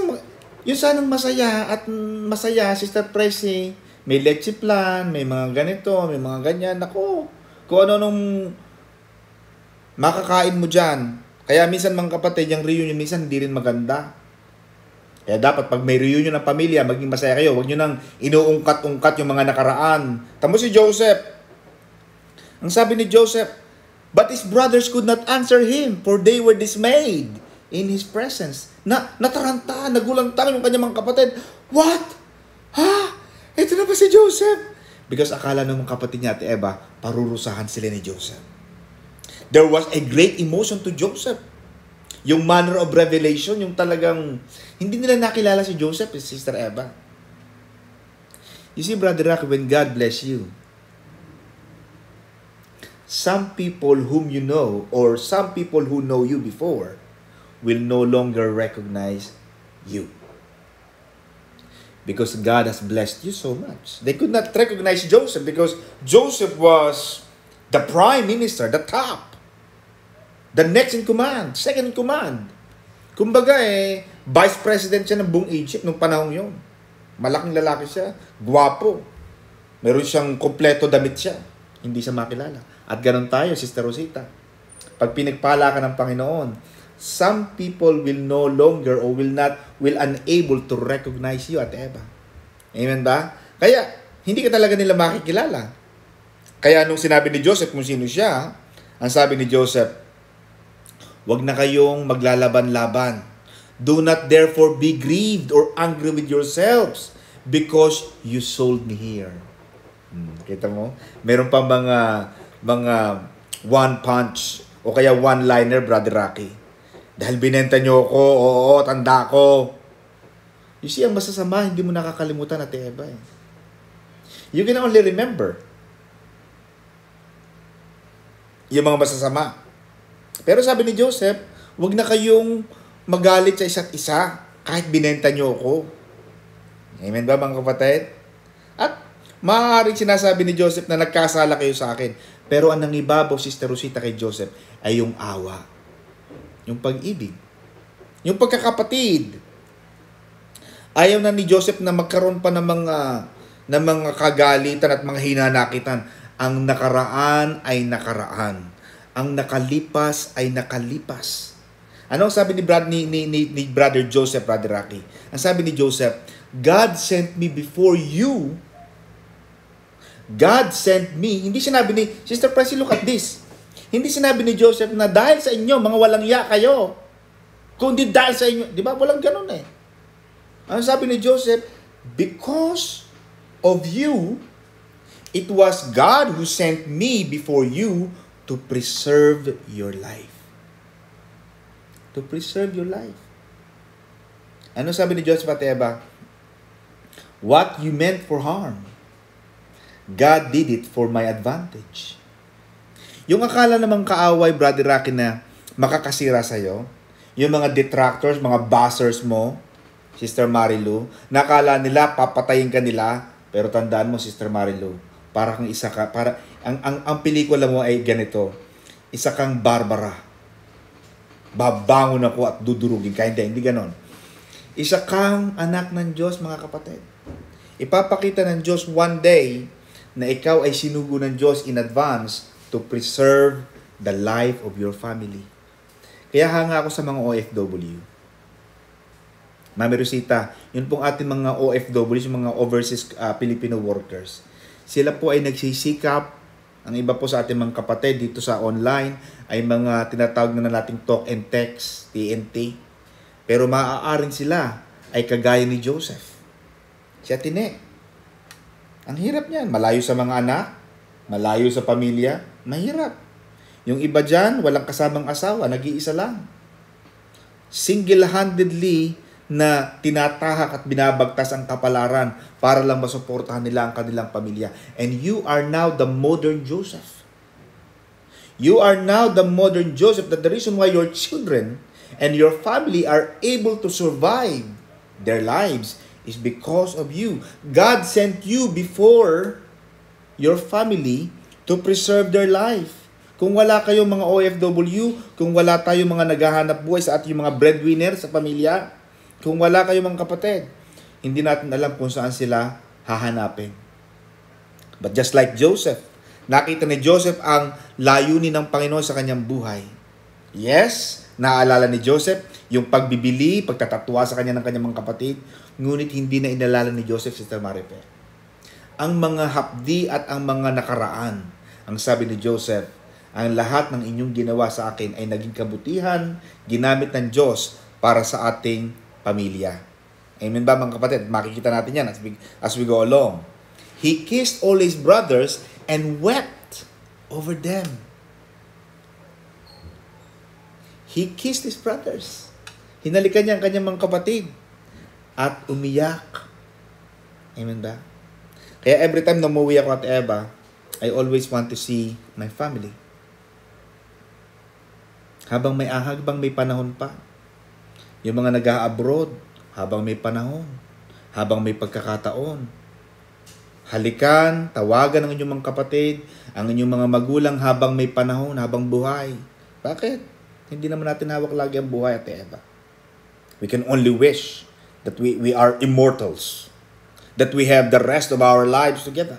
yung sanang masaya at masaya, Sister Presi, may leche plan, may mga ganito, may mga ganyan. Naku, kung ano nung makakain mo dyan. Kaya minsan mga kapatid, yung reunion minsan hindi rin maganda. Kaya dapat pag may reunion ng pamilya, maging masaya kayo. Huwag nyo nang inuungkat-ungkat yung mga nakaraan. Tamo si Joseph. Ang sabi ni Joseph, But his brothers could not answer him, for they were dismayed in his presence. Na, nataranta, nagulantang yung kanyang mga kapatid. What? Ha? Ito na ba si Joseph? Because akala ng mga kapatid niya at Eva, parurusahan sila ni Joseph. There was a great emotion to Joseph. Yung manner of revelation, yung talagang hindi nila nakilala si Joseph, si eh, Sister Eva. You see, Brother Rock, when God bless you, some people whom you know or some people who know you before will no longer recognize you because God has blessed you so much. They could not recognize Joseph because Joseph was the prime minister, the top, the next in command, second in command. Kumbaga eh, vice president siya ng buong Egypt nung panahon yon. Malaking lalaki siya, guwapo. Meron siyang kompleto damit siya. Hindi siya makilala. At ganun tayo, Sister Rosita. Pag pinagpala ka ng Panginoon, some people will no longer or will not, will unable to recognize you at Eva. Amen ba? Kaya, hindi ka talaga nila makikilala. Kaya nung sinabi ni Joseph kung sino siya, ang sabi ni Joseph, wag na kayong maglalaban-laban. Do not therefore be grieved or angry with yourselves because you sold me here. Hmm, kita mo? Meron pa mga mga one punch o kaya one-liner, Brother Rocky. Dahil binenta niyo ako, oo, tanda ko. You see, ang masasama, hindi mo nakakalimutan at Eva eh. You can only remember yung mga masasama. Pero sabi ni Joseph, wag na kayong magalit sa isa't isa kahit binenta niyo ako. Amen ba mga kapatid? At maaaring sinasabi ni Joseph na nagkasala kayo sa akin. Pero ang nangibabaw, Sister Rosita, kay Joseph ay yung awa yung pag-ibig, yung pagkakapatid. Ayaw na ni Joseph na magkaroon pa ng mga ng mga kagalitan at mga hinanakitan. Ang nakaraan ay nakaraan. Ang nakalipas ay nakalipas. Ano sabi ni, Brad, ni, ni, ni, ni Brother Joseph, Brother Rocky? Ang sabi ni Joseph, God sent me before you. God sent me. Hindi sinabi ni, Sister Presi, look at this. Hindi sinabi ni Joseph na dahil sa inyo, mga walang ya kayo. Kundi dahil sa inyo. Di ba? Walang ganun eh. Ano sabi ni Joseph? Because of you, it was God who sent me before you to preserve your life. To preserve your life. Ano sabi ni Joseph at Eva? What you meant for harm, God did it for my advantage. Yung akala namang kaaway, Brother Rocky, na makakasira sa'yo, yung mga detractors, mga bashers mo, Sister Marilu, nakala nila papatayin ka nila, pero tandaan mo, Sister Marilu, para kang isa ka, para, ang, ang, ang pelikula mo ay ganito, isa kang Barbara. Babangon ako at dudurugin ka. Hindi, hindi ganon. Isa kang anak ng Diyos, mga kapatid. Ipapakita ng Diyos one day na ikaw ay sinugo ng Diyos in advance to preserve the life of your family. Kaya hanga ako sa mga OFW. Mami Rosita, yun pong ating mga OFW, yung mga overseas uh, Filipino workers. Sila po ay nagsisikap. Ang iba po sa ating mga kapatid dito sa online ay mga tinatawag na nating talk and text, TNT. Pero maaaring sila ay kagaya ni Joseph. Siya tine. Ang hirap niyan. Malayo sa mga anak, malayo sa pamilya, Mahirap. Yung iba dyan, walang kasamang asawa, nag-iisa lang. Single-handedly na tinatahak at binabagtas ang kapalaran para lang masuportahan nila ang kanilang pamilya. And you are now the modern Joseph. You are now the modern Joseph that the reason why your children and your family are able to survive their lives is because of you. God sent you before your family to preserve their life. Kung wala kayong mga OFW, kung wala tayo mga naghahanap buhay sa ating mga breadwinner sa pamilya, kung wala kayong mga kapatid, hindi natin alam kung saan sila hahanapin. But just like Joseph, nakita ni Joseph ang layunin ng Panginoon sa kanyang buhay. Yes, naalala ni Joseph yung pagbibili, pagtatatwa sa kanya ng kanyang mga kapatid, ngunit hindi na inalala ni Joseph si Tamaripe. Ang mga hapdi at ang mga nakaraan ang sabi ni Joseph, ang lahat ng inyong ginawa sa akin ay naging kabutihan, ginamit ng Diyos para sa ating pamilya. Amen ba mga kapatid? Makikita natin yan as we, as we go along. He kissed all his brothers and wept over them. He kissed his brothers. Hinalikan niya ang kanyang mga kapatid at umiyak. Amen ba? Kaya every time na umuwi ako at Eva, I always want to see my family. Habang may ahag bang may panahon pa. Yung mga nag-a-abroad, habang may panahon, habang may pagkakataon. Halikan, tawagan ang inyong mga kapatid, ang inyong mga magulang habang may panahon, habang buhay. Bakit? Hindi naman natin hawak lagi ang buhay at Eva. We can only wish that we, we are immortals, that we have the rest of our lives together.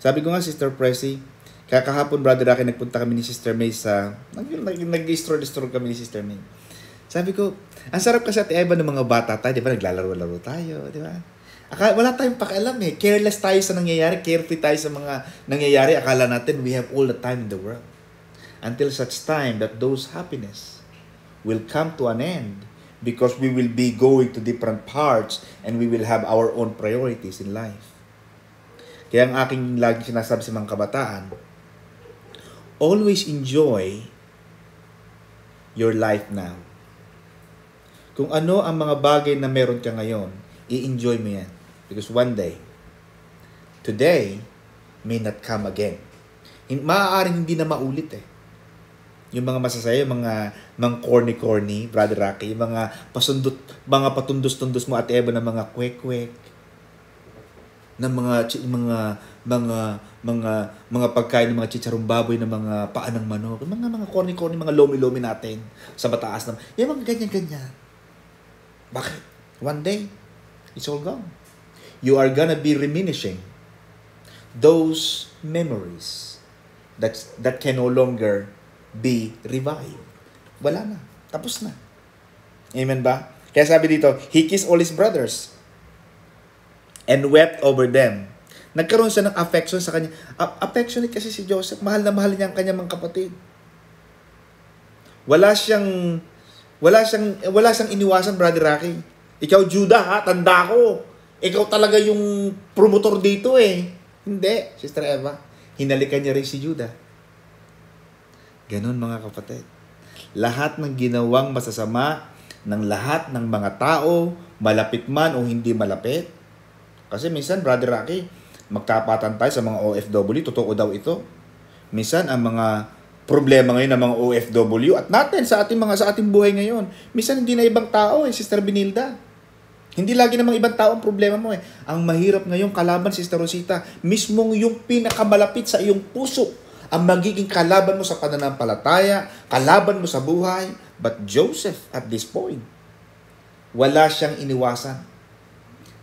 Sabi ko nga, Sister Pressy, kakahapon, brother Aki, nagpunta kami ni Sister May sa, nag-stroll-stroll nag kami ni Sister May. Sabi ko, ang sarap kasi at Eva ng mga bata tayo, di ba? Naglalaro-laro tayo, di ba? Akala, wala tayong pakialam eh. Careless tayo sa nangyayari, carefree tayo sa mga nangyayari. Akala natin we have all the time in the world. Until such time that those happiness will come to an end because we will be going to different parts and we will have our own priorities in life. Kaya ang aking lagi sinasabi sa mga kabataan, always enjoy your life now. Kung ano ang mga bagay na meron ka ngayon, i-enjoy mo yan. Because one day, today may not come again. Maaaring hindi na maulit eh. Yung mga masasaya, mga mga corny-corny, Brother Rocky, yung mga pasundot, mga patundos-tundos mo at ebo ng mga kwek-kwek ng mga mga mga mga mga pagkain ng mga chicharong baboy ng mga paan ng manok, mga mga corny-corny mga lomi-lomi natin sa bataas ng yung mga ganyan-ganyan. Bakit? One day, it's all gone. You are gonna be reminishing those memories that that can no longer be revived. Wala na. Tapos na. Amen ba? Kaya sabi dito, he kissed all his brothers and wept over them. Nagkaroon siya ng affection sa kanya. A- affectionate kasi si Joseph. Mahal na mahal niya ang kanyang mga kapatid. Wala siyang wala siyang wala siyang iniwasan, Brother Rocky. Ikaw Judah ha, tanda ko. Ikaw talaga yung promotor dito eh. Hindi, Sister Eva. Hinalikan niya rin si Judah. Ganon mga kapatid. Lahat ng ginawang masasama ng lahat ng mga tao, malapit man o hindi malapit, kasi minsan, Brother Rocky, magtapatan tayo sa mga OFW, totoo daw ito. Minsan, ang mga problema ngayon ng mga OFW at natin sa ating mga sa ating buhay ngayon. Minsan hindi na ibang tao eh, Sister Benilda. Hindi lagi namang ibang tao ang problema mo eh. Ang mahirap ngayon kalaban, Sister Rosita, mismong yung pinakamalapit sa iyong puso ang magiging kalaban mo sa pananampalataya, kalaban mo sa buhay. But Joseph, at this point, wala siyang iniwasan.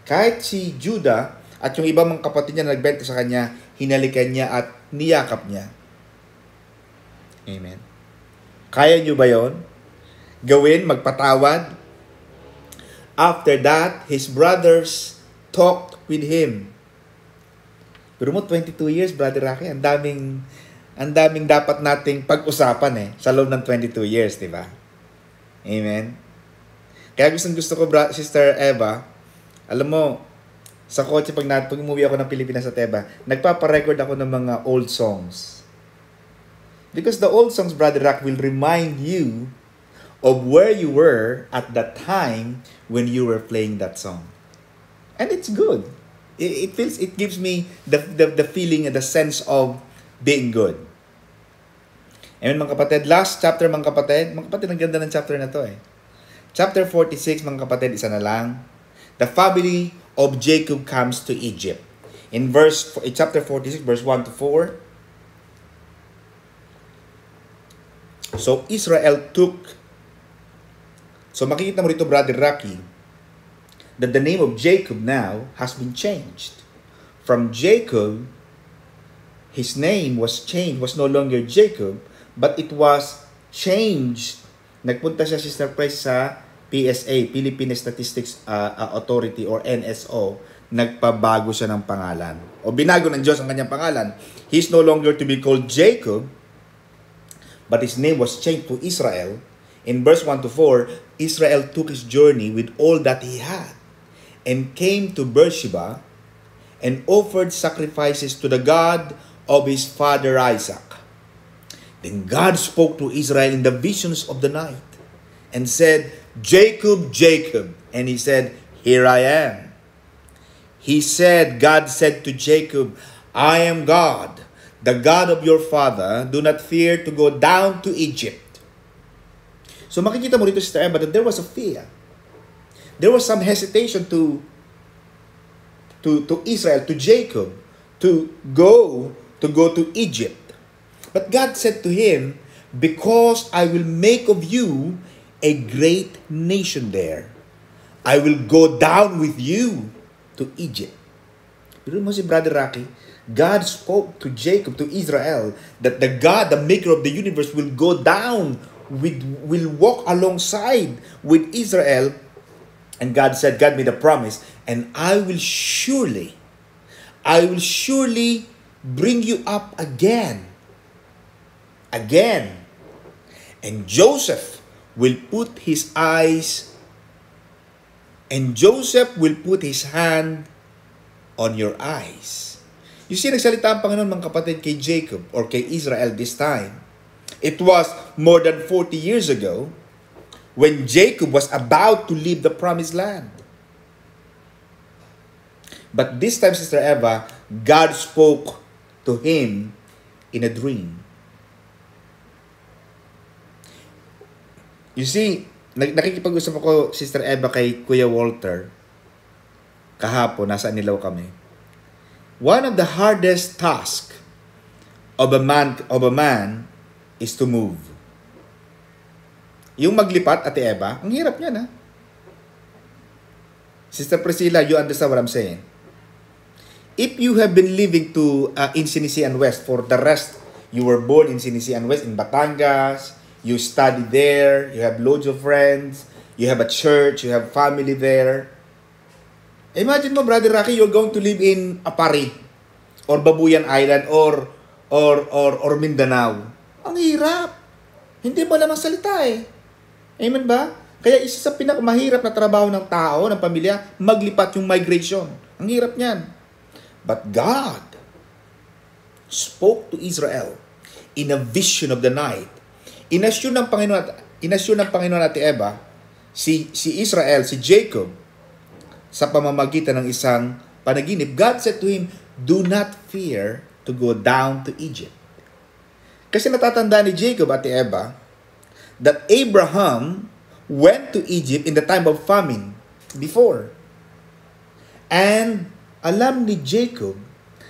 Kahit si Judah at yung iba mga kapatid niya na nagbenta sa kanya, hinalikan niya at niyakap niya. Amen. Kaya niyo ba yon? Gawin, magpatawad? After that, his brothers talked with him. Pero mo, 22 years, Brother Rocky, ang daming, ang daming dapat nating pag-usapan eh, sa loob ng 22 years, di ba? Amen? Kaya gusto gusto ko, Sister Eva, alam mo, sa kotse pag, na, pag umuwi ako ng Pilipinas sa Teba, nagpapa-record ako ng mga old songs. Because the old songs, Brother Rock, will remind you of where you were at that time when you were playing that song. And it's good. It, it feels it gives me the, the, the feeling and the sense of being good. Amen, mga kapatid. Last chapter, mga kapatid. Mga kapatid, ang ganda ng chapter na to eh. Chapter 46, mga kapatid, isa na lang the family of Jacob comes to Egypt. In verse in chapter 46, verse 1 to 4. So Israel took So makikita mo rito, Brother Rocky, that the name of Jacob now has been changed. From Jacob, his name was changed, was no longer Jacob, but it was changed. Nagpunta siya, Sister Price, sa PSA, Philippine Statistics uh, uh Authority or NSO, nagpabago siya ng pangalan. O binago ng Diyos ang kanyang pangalan. He's no longer to be called Jacob, but his name was changed to Israel. In verse 1 to 4, Israel took his journey with all that he had and came to Beersheba and offered sacrifices to the God of his father Isaac. Then God spoke to Israel in the visions of the night and said, Jacob, Jacob. And he said, Here I am. He said, God said to Jacob, I am God, the God of your father. Do not fear to go down to Egypt. So makikita mo rito, Sister Emma, that there was a fear. There was some hesitation to to, to Israel, to Jacob, to go, to go to Egypt. But God said to him, Because I will make of you a great nation there. I will go down with you to Egypt. Pero mo si Brother Rocky, God spoke to Jacob, to Israel, that the God, the maker of the universe, will go down, with, will walk alongside with Israel. And God said, God made a promise, and I will surely, I will surely bring you up again. Again. And Joseph will put his eyes and Joseph will put his hand on your eyes. You see, nagsalita ang Panginoon mga kapatid kay Jacob or kay Israel this time. It was more than 40 years ago when Jacob was about to leave the promised land. But this time, Sister Eva, God spoke to him in a dream. You see, nakikipag-usap ako, Sister Eva, kay Kuya Walter. Kahapon, nasa nilaw kami. One of the hardest task of a man, of a man is to move. Yung maglipat, Ate Eva, ang hirap niya na. Sister Priscilla, you understand what I'm saying? If you have been living to uh, in Sinisian West for the rest, you were born in Sinisian West, in Batangas, You study there, you have loads of friends, you have a church, you have family there. Imagine mo, Brother Rocky, you're going to live in Apari or Babuyan Island or or or or Mindanao. Ang hirap. Hindi mo lamang salita eh. Amen ba? Kaya isa sa pinakamahirap na trabaho ng tao, ng pamilya, maglipat yung migration. Ang hirap niyan. But God spoke to Israel in a vision of the night Inasyon ng Panginoon at inasyon ng Panginoon at Eva si si Israel, si Jacob sa pamamagitan ng isang panaginip. God said to him, "Do not fear to go down to Egypt." Kasi natatanda ni Jacob at Eva that Abraham went to Egypt in the time of famine before. And alam ni Jacob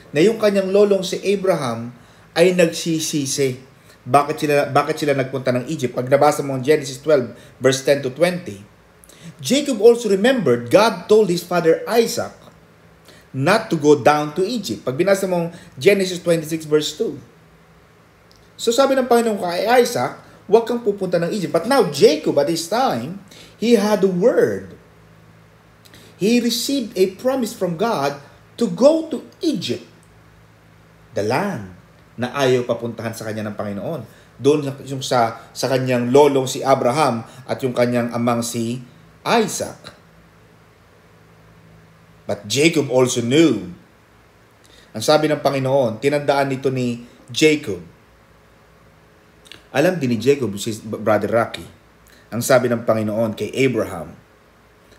na yung kanyang lolong si Abraham ay nagsisisi bakit sila, bakit sila nagpunta ng Egypt? Pag nabasa mo ang Genesis 12, verse 10 to 20, Jacob also remembered God told his father Isaac not to go down to Egypt. Pag binasa mo Genesis 26 verse 2. So sabi ng Panginoon kay Isaac, huwag kang pupunta ng Egypt. But now Jacob at this time, he had a word. He received a promise from God to go to Egypt, the land na ayaw papuntahan sa kanya ng Panginoon. Doon yung sa, sa kanyang lolong si Abraham at yung kanyang amang si Isaac. But Jacob also knew. Ang sabi ng Panginoon, tinandaan nito ni Jacob. Alam din ni Jacob, si Brother Rocky, ang sabi ng Panginoon kay Abraham.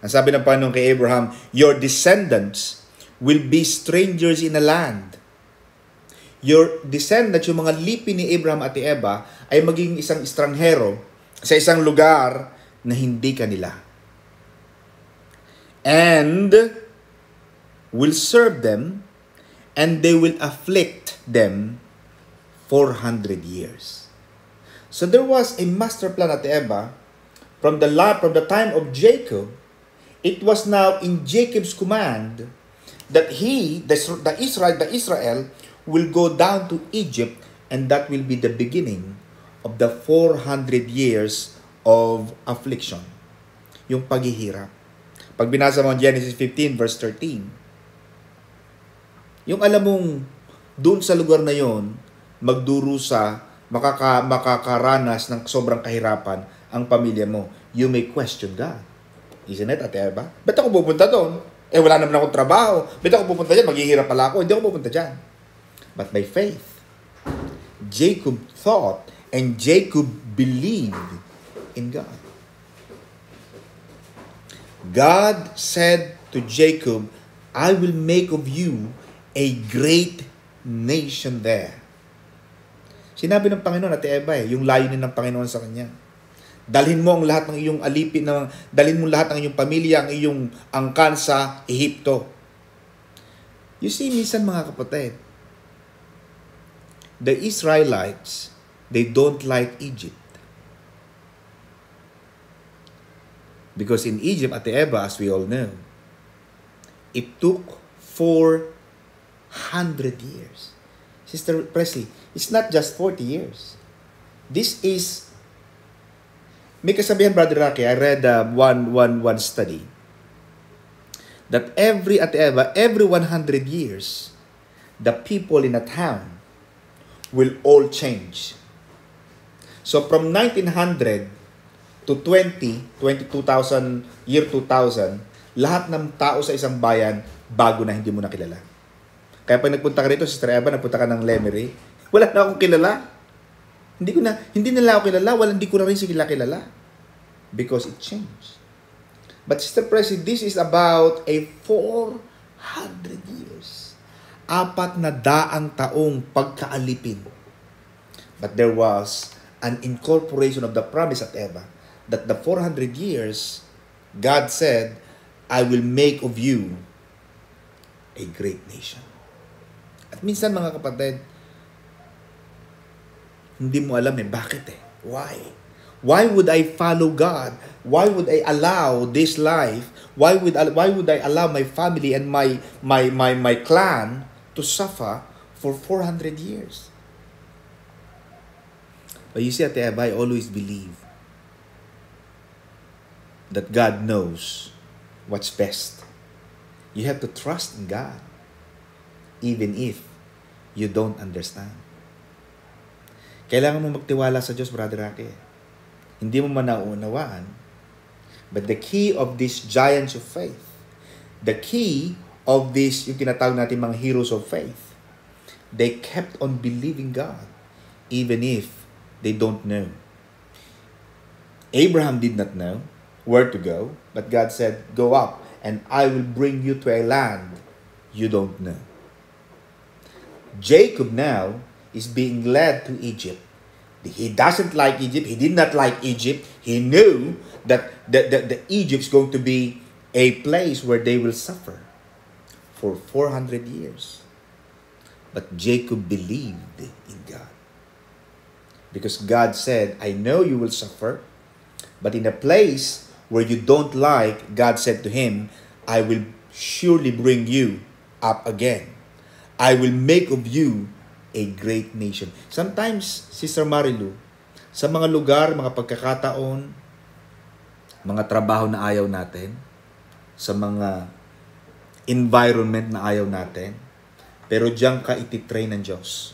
Ang sabi ng Panginoon kay Abraham, Your descendants will be strangers in a land your descendants, yung mga lipi ni Abraham at Eva, ay maging isang estranghero sa isang lugar na hindi kanila. And will serve them and they will afflict them 400 years. So there was a master plan at Eva from the lot from the time of Jacob. It was now in Jacob's command that he, the, the Israel, the Israel will go down to Egypt, and that will be the beginning of the 400 years of affliction. Yung paghihirap. Pag binasa mo Genesis 15 verse 13, yung alam mong doon sa lugar na yon, magdurusa, makaka, makakaranas ng sobrang kahirapan ang pamilya mo. You may question God. Isn't it, Ate Eva? Ba't ako pupunta doon? Eh, wala naman akong trabaho. Ba't ako pupunta dyan? Maghihirap pala ako. Hindi ako pupunta dyan but by faith. Jacob thought and Jacob believed in God. God said to Jacob, I will make of you a great nation there. Sinabi ng Panginoon at Eva eh, yung layunin ng Panginoon sa kanya. Dalhin mo ang lahat ng iyong alipin, ng, dalhin mo lahat ng iyong pamilya, ang iyong angkan sa Ehipto. You see, minsan mga kapatid, the Israelites, they don't like Egypt. Because in Egypt, at the Eba, as we all know, it took 400 years. Sister Presley, it's not just 40 years. This is, may kasabihan, Brother Rocky, I read uh, one, one, one study that every at Eba, every 100 years, the people in a town will all change. So from 1900 to 20, 22,000, year 2000, lahat ng tao sa isang bayan bago na hindi mo nakilala. Kaya pag nagpunta ka rito, Sister Eva, nagpunta ka ng Lemery, wala na akong kilala. Hindi ko na, hindi nila ako kilala, wala, hindi ko na rin sila kilala. Because it changed. But Sister Presi, this is about a 400 years apat na daang taong pagkaalipin. But there was an incorporation of the promise at Eva that the 400 years, God said, I will make of you a great nation. At minsan mga kapatid, hindi mo alam eh, bakit eh? Why? Why would I follow God? Why would I allow this life? Why would I, why would I allow my family and my my my my clan to suffer for 400 years. But you see, at Eva, I always believe that God knows what's best. You have to trust in God, even if you don't understand. Kailangan mo magtiwala sa Diyos, Brother Rocky. Hindi mo manaunawaan. But the key of this giants of faith, the key of these, yung tinatawag natin mga heroes of faith, they kept on believing God even if they don't know. Abraham did not know where to go, but God said, Go up, and I will bring you to a land you don't know. Jacob now is being led to Egypt. He doesn't like Egypt. He did not like Egypt. He knew that the, the, the Egypt's going to be a place where they will suffer. for 400 years. But Jacob believed in God. Because God said, I know you will suffer, but in a place where you don't like, God said to him, I will surely bring you up again. I will make of you a great nation. Sometimes, Sister Marilu, sa mga lugar, mga pagkakataon, mga trabaho na ayaw natin, sa mga environment na ayaw natin. Pero diyan ka ititrain ng Diyos.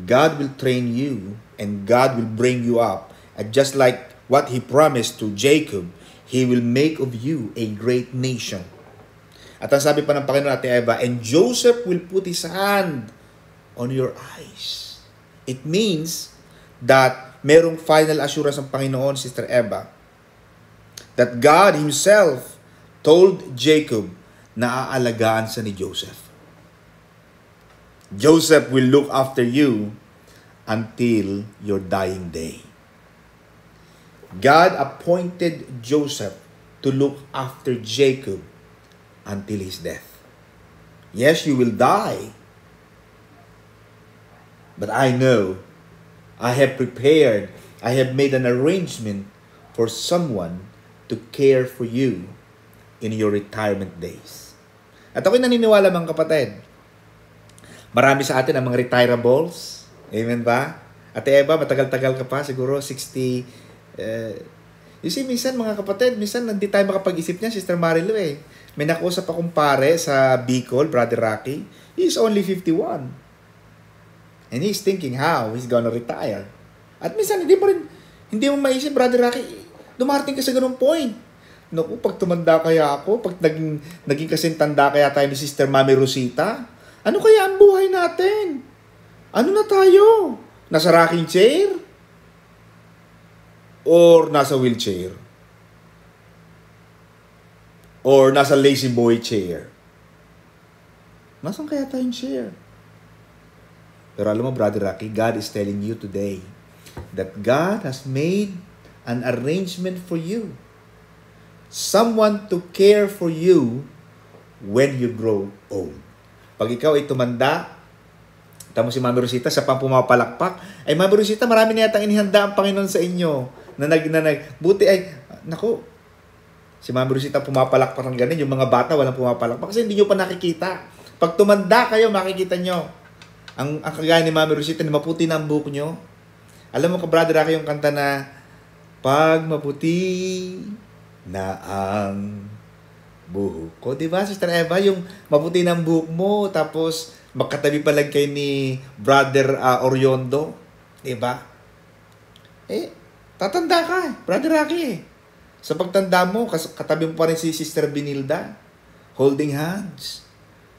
God will train you and God will bring you up. And just like what He promised to Jacob, He will make of you a great nation. At ang sabi pa ng Panginoon Ate Eva, and Joseph will put his hand on your eyes. It means that merong final assurance ng Panginoon, Sister Eva, that God Himself told Jacob na aalagaan sa ni Joseph. Joseph will look after you until your dying day. God appointed Joseph to look after Jacob until his death. Yes, you will die. But I know I have prepared, I have made an arrangement for someone to care for you in your retirement days. At ako'y naniniwala mga kapatid, marami sa atin ang mga retirables. Amen ba? Ate Eva, matagal-tagal ka pa, siguro 60, uh, eh, You see, minsan mga kapatid, minsan hindi tayo makapag-isip niya, Sister Marilu eh. May nakausap akong pare sa Bicol, Brother Rocky. He's only 51. And he's thinking how he's gonna retire. At minsan, hindi mo rin, hindi mo maisip, Brother Rocky, dumarating ka sa ganung point Naku, pag tumanda kaya ako, pag naging, naging kasing tanda kaya tayo ni Sister Mami Rosita, ano kaya ang buhay natin? Ano na tayo? Nasa rocking chair? Or nasa wheelchair? Or nasa lazy boy chair? Nasaan kaya tayong chair? Pero alam mo, Brother Rocky, God is telling you today that God has made an arrangement for you someone to care for you when you grow old. Pag ikaw ay tumanda, tamo si Mami Rosita sa pampumapalakpak, ay Mami Rosita, marami na yatang inihanda ang Panginoon sa inyo na nag, na nag, buti ay, nako, si Mami Rosita pumapalakpak ng ganun, yung mga bata walang pumapalakpak kasi hindi nyo pa nakikita. Pag tumanda kayo, makikita nyo. Ang, ang kagaya ni Mami Rosita, na maputi na ang buhok nyo. Alam mo ka, brother, ako yung kanta na, pag maputi na ang buhok ko. Di ba, Sister Eva? Yung maputi ng buhok mo, tapos magkatabi pa lang kay ni Brother uh, Oriondo. ba? Diba? Eh, tatanda ka eh. Brother Rocky eh. Sa pagtanda mo, katabi mo pa rin si Sister Binilda. Holding hands.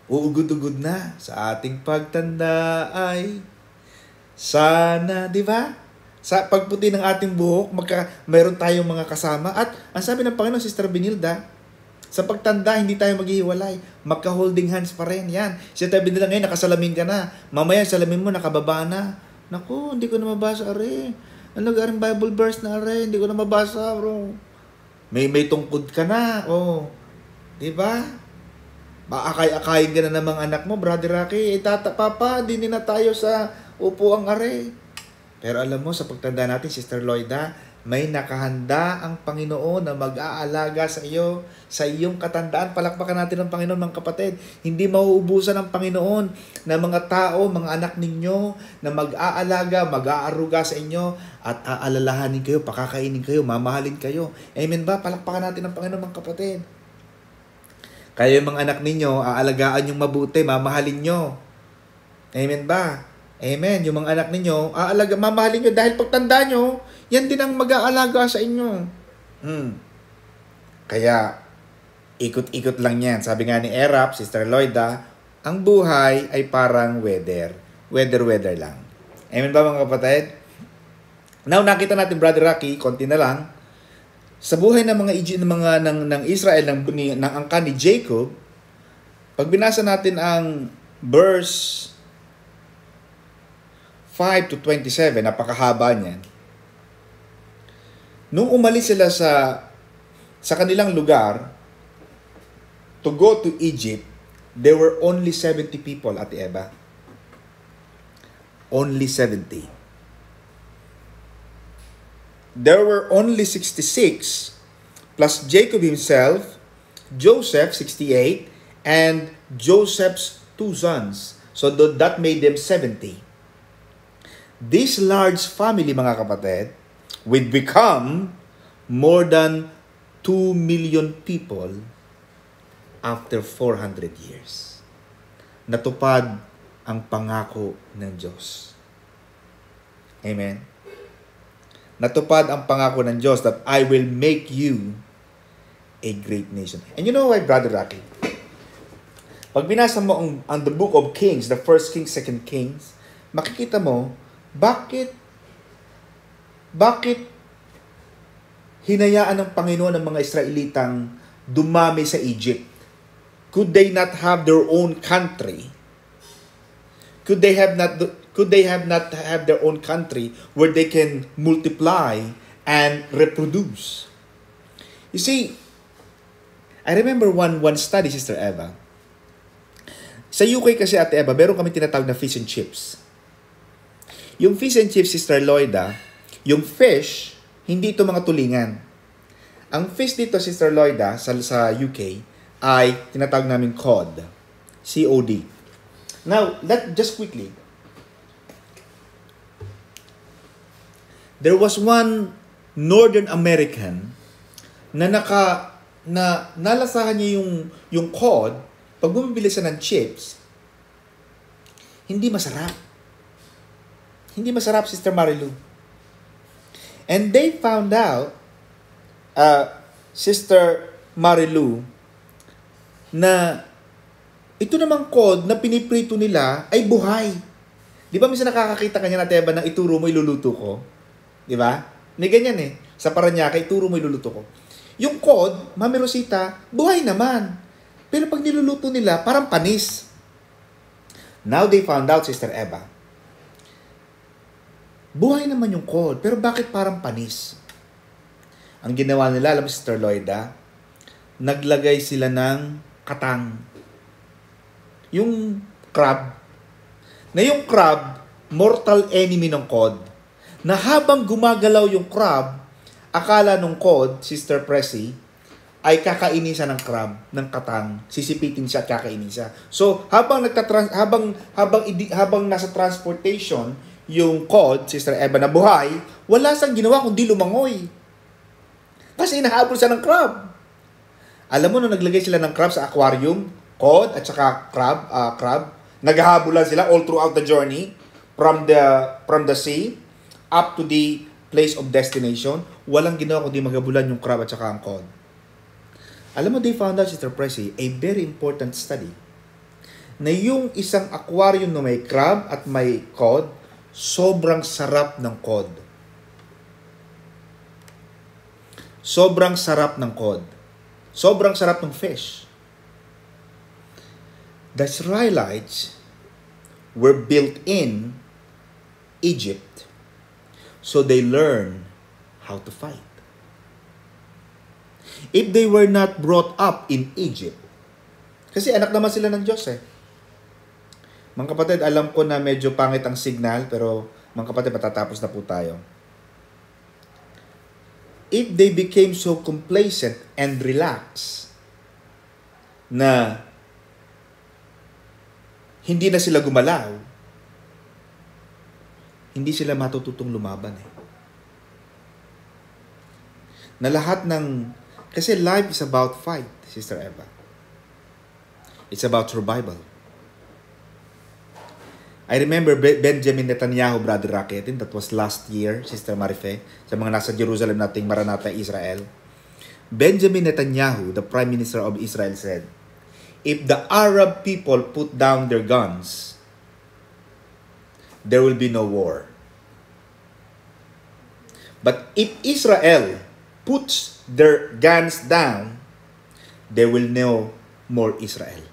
Uugod-ugod na sa ating pagtanda ay sana, di ba? Sa pagputi ng ating buhok, magka, mayroon tayong mga kasama. At ang sabi ng Panginoon, Sister Benilda, sa pagtanda, hindi tayo maghihiwalay. Magka-holding hands pa rin. Yan. Siya tayo binila ngayon, nakasalamin ka na. Mamaya, salamin mo, nakababa na. Naku, hindi ko na mabasa, are. Ano garing Bible verse na, are? Hindi ko na mabasa, bro. May, may tungkod ka na. Oh. Di ba? Maakay-akayin ka na ng mga anak mo, Brother Rocky. Eh, tata, papa, di na tayo sa upo ang are. Pero alam mo, sa pagtanda natin, Sister Lloyda, may nakahanda ang Panginoon na mag-aalaga sa iyo, sa iyong katandaan. Palakpakan natin ang Panginoon, mga kapatid. Hindi mauubusan ng Panginoon na mga tao, mga anak ninyo, na mag-aalaga, mag-aaruga sa inyo, at aalalahanin kayo, pakakainin kayo, mamahalin kayo. Amen ba? Palakpakan natin ang Panginoon, mga kapatid. Kayo yung mga anak ninyo, aalagaan yung mabuti, mamahalin nyo. Amen ba? Amen. Yung mga anak ninyo, aalaga, mamahalin nyo dahil pagtanda nyo, yan din ang mag-aalaga sa inyo. Hmm. Kaya, ikot-ikot lang yan. Sabi nga ni Erap, Sister Lloyda, ang buhay ay parang weather. Weather-weather lang. Amen ba mga kapatid? Now, nakita natin, Brother Rocky, konti na lang, sa buhay ng mga ng mga ng, ng Israel ng ni, ng angka ni Jacob, pag binasa natin ang verse 5 to 27, napakahaba niyan. Nung umalis sila sa sa kanilang lugar to go to Egypt, there were only 70 people at Eba. Only 70. There were only 66 plus Jacob himself, Joseph 68 and Joseph's two sons. So that made them 70 this large family, mga kapatid, would become more than 2 million people after 400 years. Natupad ang pangako ng Diyos. Amen. Natupad ang pangako ng Diyos that I will make you a great nation. And you know why, Brother Rocky? Pag binasa mo ang, ang the book of Kings, the first Kings, second Kings, makikita mo bakit bakit hinayaan ng Panginoon ang mga Israelitang dumami sa Egypt? Could they not have their own country? Could they have not could they have not have their own country where they can multiply and reproduce? You see, I remember one one study, Sister Eva. Sa UK kasi, Ate Eva, meron kami tinatawag na fish and chips. Yung fish and chips, Sister Lloyda, yung fish, hindi ito mga tulingan. Ang fish dito, Sister Lloyda, sa, sa UK, ay tinatawag namin cod. COD. Now, let just quickly. There was one Northern American na naka na nalasahan niya yung yung cod pag bumibili siya ng chips hindi masarap hindi masarap, Sister Marilu. And they found out, uh, Sister Marilu, na ito namang code na piniprito nila ay buhay. Di ba minsan nakakakita kanya na ba ng ituro mo iluluto ko? Di ba? May ganyan eh. Sa Paranaque, ituro mo iluluto ko. Yung code, Mami Rosita, buhay naman. Pero pag niluluto nila, parang panis. Now they found out, Sister Eva, buhay naman yung cold, pero bakit parang panis? Ang ginawa nila, alam Sister Lloyda, naglagay sila ng katang. Yung crab. Na yung crab, mortal enemy ng cod. Na habang gumagalaw yung crab, akala nung cod, Sister Pressy, ay kakainin siya ng crab, ng katang, sisipitin siya at kakainin siya. So, habang nagtatran habang habang habang nasa transportation, yung COD, Sister Eva na buhay, wala siyang ginawa kundi lumangoy. Kasi inahabol siya ng crab. Alam mo, nung naglagay sila ng crab sa aquarium, cod at saka crab, uh, crab, naghahabulan sila all throughout the journey from the from the sea up to the place of destination. Walang ginawa kundi maghabulan yung crab at saka ang cod. Alam mo, they found out, Sister Presi, a very important study na yung isang aquarium na may crab at may cod sobrang sarap ng cod. Sobrang sarap ng cod. Sobrang sarap ng fish. The Israelites were built in Egypt so they learn how to fight. If they were not brought up in Egypt, kasi anak naman sila ng Diyos eh. Mga kapatid, alam ko na medyo pangit ang signal, pero mga kapatid, matatapos na po tayo. If they became so complacent and relaxed na hindi na sila gumalaw, hindi sila matututong lumaban eh. Na lahat ng... Kasi life is about fight, Sister Eva. It's about survival. I remember Benjamin Netanyahu, Brother Rocky, that was last year, Sister Marife, sa mga nasa Jerusalem nating Maranatha, Israel. Benjamin Netanyahu, the Prime Minister of Israel, said, If the Arab people put down their guns, there will be no war. But if Israel puts their guns down, there will no more Israel.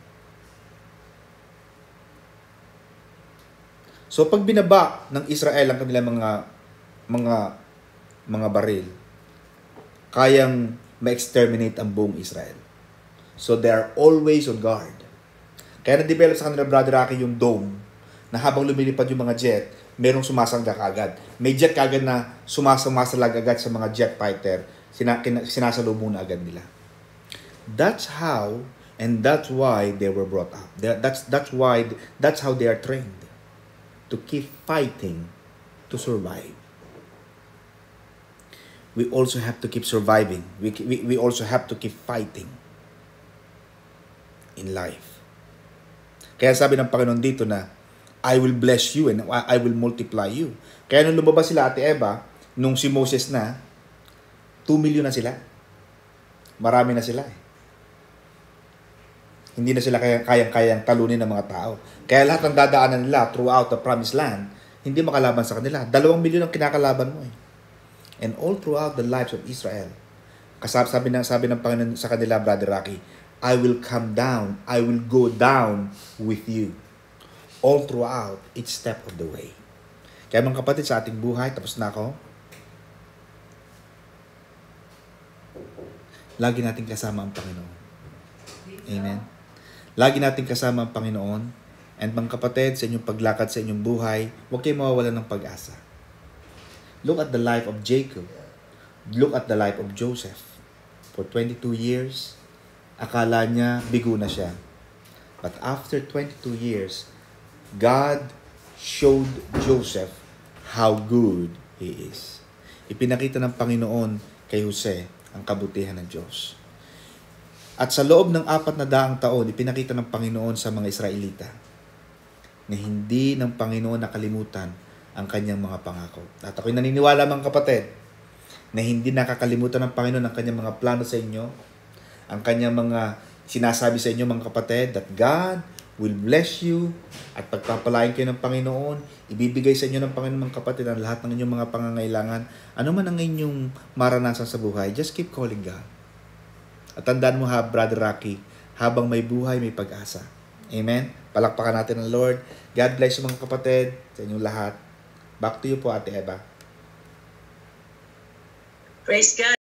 So pag binaba ng Israel ang kanilang mga mga mga baril, kayang ma-exterminate ang buong Israel. So they are always on guard. Kaya na-develop sa kanila, Brother Rocky, yung dome na habang lumilipad yung mga jet, merong sumasangga kagad. May jet kagad na sumasamasalag agad sa mga jet fighter, sina, sinasalubong na agad nila. That's how and that's why they were brought up. That's, that's why, that's how they are trained to keep fighting to survive. We also have to keep surviving. We, we, we also have to keep fighting in life. Kaya sabi ng Panginoon dito na, I will bless you and I will multiply you. Kaya nung lumabas sila Ate Eva, nung si Moses na, 2 million na sila. Marami na sila eh. Hindi na sila kayang-kayang talunin ng mga tao. Kaya lahat ng dadaanan nila throughout the promised land, hindi makalaban sa kanila. Dalawang milyon ang kinakalaban mo eh. And all throughout the lives of Israel. kasabi sabi ng sabi ng Panginoon sa kanila, Brother Rocky, I will come down, I will go down with you. All throughout each step of the way. Kaya mga kapatid, sa ating buhay, tapos na ako. Lagi natin kasama ang Panginoon. Amen. Lagi natin kasama ang Panginoon and mga kapatid sa inyong paglakad sa inyong buhay, huwag kayong mawawala ng pag-asa. Look at the life of Jacob. Look at the life of Joseph. For 22 years, akala niya bigo na siya. But after 22 years, God showed Joseph how good he is. Ipinakita ng Panginoon kay Jose ang kabutihan ng Diyos. At sa loob ng apat na daang taon, ipinakita ng Panginoon sa mga Israelita na hindi ng Panginoon nakalimutan ang kanyang mga pangako. At ako'y naniniwala mga kapatid na hindi nakakalimutan ng Panginoon ang kanyang mga plano sa inyo, ang kanyang mga sinasabi sa inyo mga kapatid that God will bless you at pagpapalain kayo ng Panginoon, ibibigay sa inyo ng Panginoon mga kapatid ang lahat ng inyong mga pangangailangan, ano man ang inyong maranasan sa buhay, just keep calling God at tandaan mo ha, Brother Rocky, habang may buhay, may pag-asa. Amen? Palakpakan natin ang Lord. God bless you mga kapatid, sa inyong lahat. Back to you po, Ate Eva. Praise God.